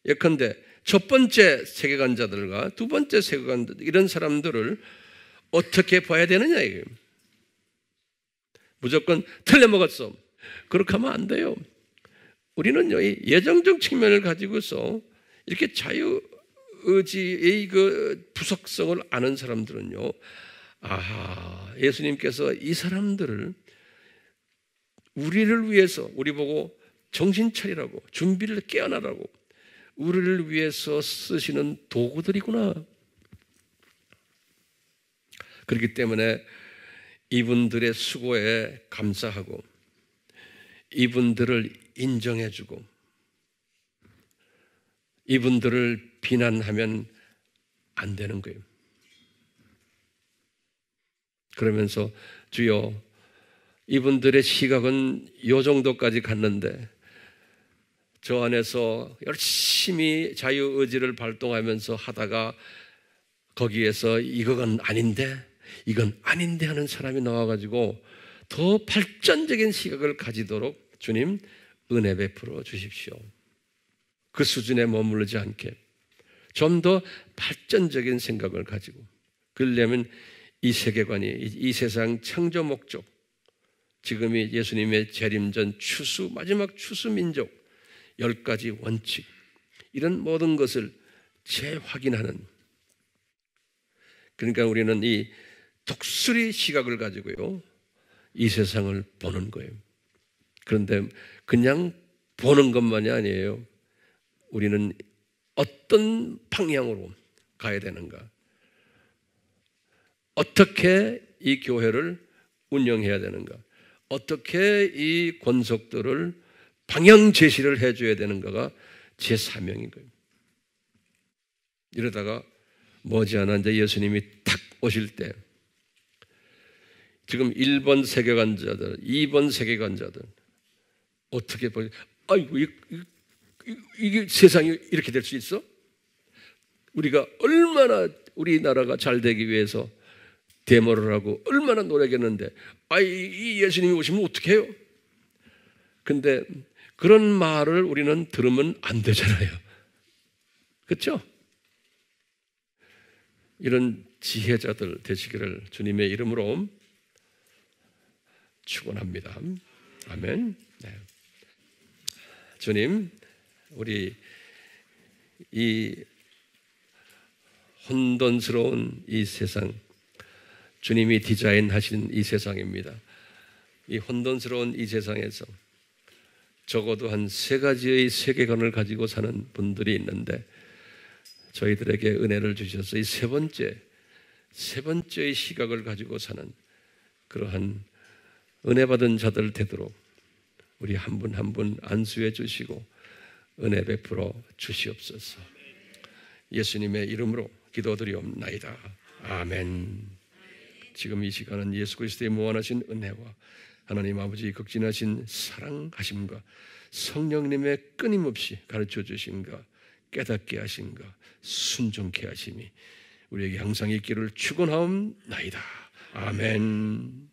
예컨대 첫 번째 세계관자들과 두 번째 세계관자 이런 사람들을 어떻게 봐야 되느냐 이게 무조건 틀려먹었어 그렇게 하면 안 돼요 우리는 예정적 측면을 가지고서 이렇게 자유 의지의 그 부속성을 아는 사람들은요, 아, 예수님께서 이 사람들을 우리를 위해서 우리 보고 정신 차리라고 준비를 깨어나라고 우리를 위해서 쓰시는 도구들이구나. 그렇기 때문에 이분들의 수고에 감사하고 이분들을 인정해주고 이분들을 비난하면 안 되는 거예요. 그러면서 주여 이분들의 시각은 요 정도까지 갔는데 저 안에서 열심히 자유 의지를 발동하면서 하다가 거기에서 이건 아닌데 이건 아닌데 하는 사람이 나와가지고 더 발전적인 시각을 가지도록 주님 은혜 베풀어 주십시오. 그 수준에 머무르지 않게 좀더 발전적인 생각을 가지고 그러려면 이 세계관이 이 세상 창조 목적 지금이 예수님의 재림전 추수 마지막 추수 민족 열 가지 원칙 이런 모든 것을 재확인하는 그러니까 우리는 이 독수리 시각을 가지고요 이 세상을 보는 거예요. 그런데 그냥 보는 것만이 아니에요. 우리는 어떤 방향으로 가야 되는가? 어떻게 이 교회를 운영해야 되는가? 어떻게 이 권속들을 방향 제시를 해줘야 되는가가 제 사명인 거예요. 이러다가 머지않아 이제 예수님이 탁 오실 때 지금 1번 세계관자들, 2번 세계관자들 어떻게 벌 아이고 이, 이 이게 세상이 이렇게 될 수 있어? 우리가 얼마나 우리나라가 잘 되기 위해서 데모를 하고 얼마나 노력했는데, 아, 이 예수님이 오시면 어떡해요? 근데 그런 말을 우리는 들으면 안 되잖아요. 그쵸 이런 지혜자들 되시기를 주님의 이름으로 축원합니다. 아멘. 네. 주님, 우리 이 혼돈스러운 이 세상, 주님이 디자인하신 이 세상입니다. 이 혼돈스러운 이 세상에서 적어도 한 세 가지의 세계관을 가지고 사는 분들이 있는데 저희들에게 은혜를 주셔서 이 세 번째, 세 번째의 시각을 가지고 사는 그러한 은혜 받은 자들 되도록 우리 한 분 한 분 안수해 주시고 은혜 베풀어 주시옵소서. 예수님의 이름으로 기도드리옵나이다. 아멘. 지금 이 시간은 예수 그리스도의 무한하신 은혜와 하나님 아버지 극진하신 사랑하심과 성령님의 끊임없이 가르쳐 주심과 깨닫게 하심과 순종케 하심이 우리에게 항상 있기를 축원하옵나이다. 아멘.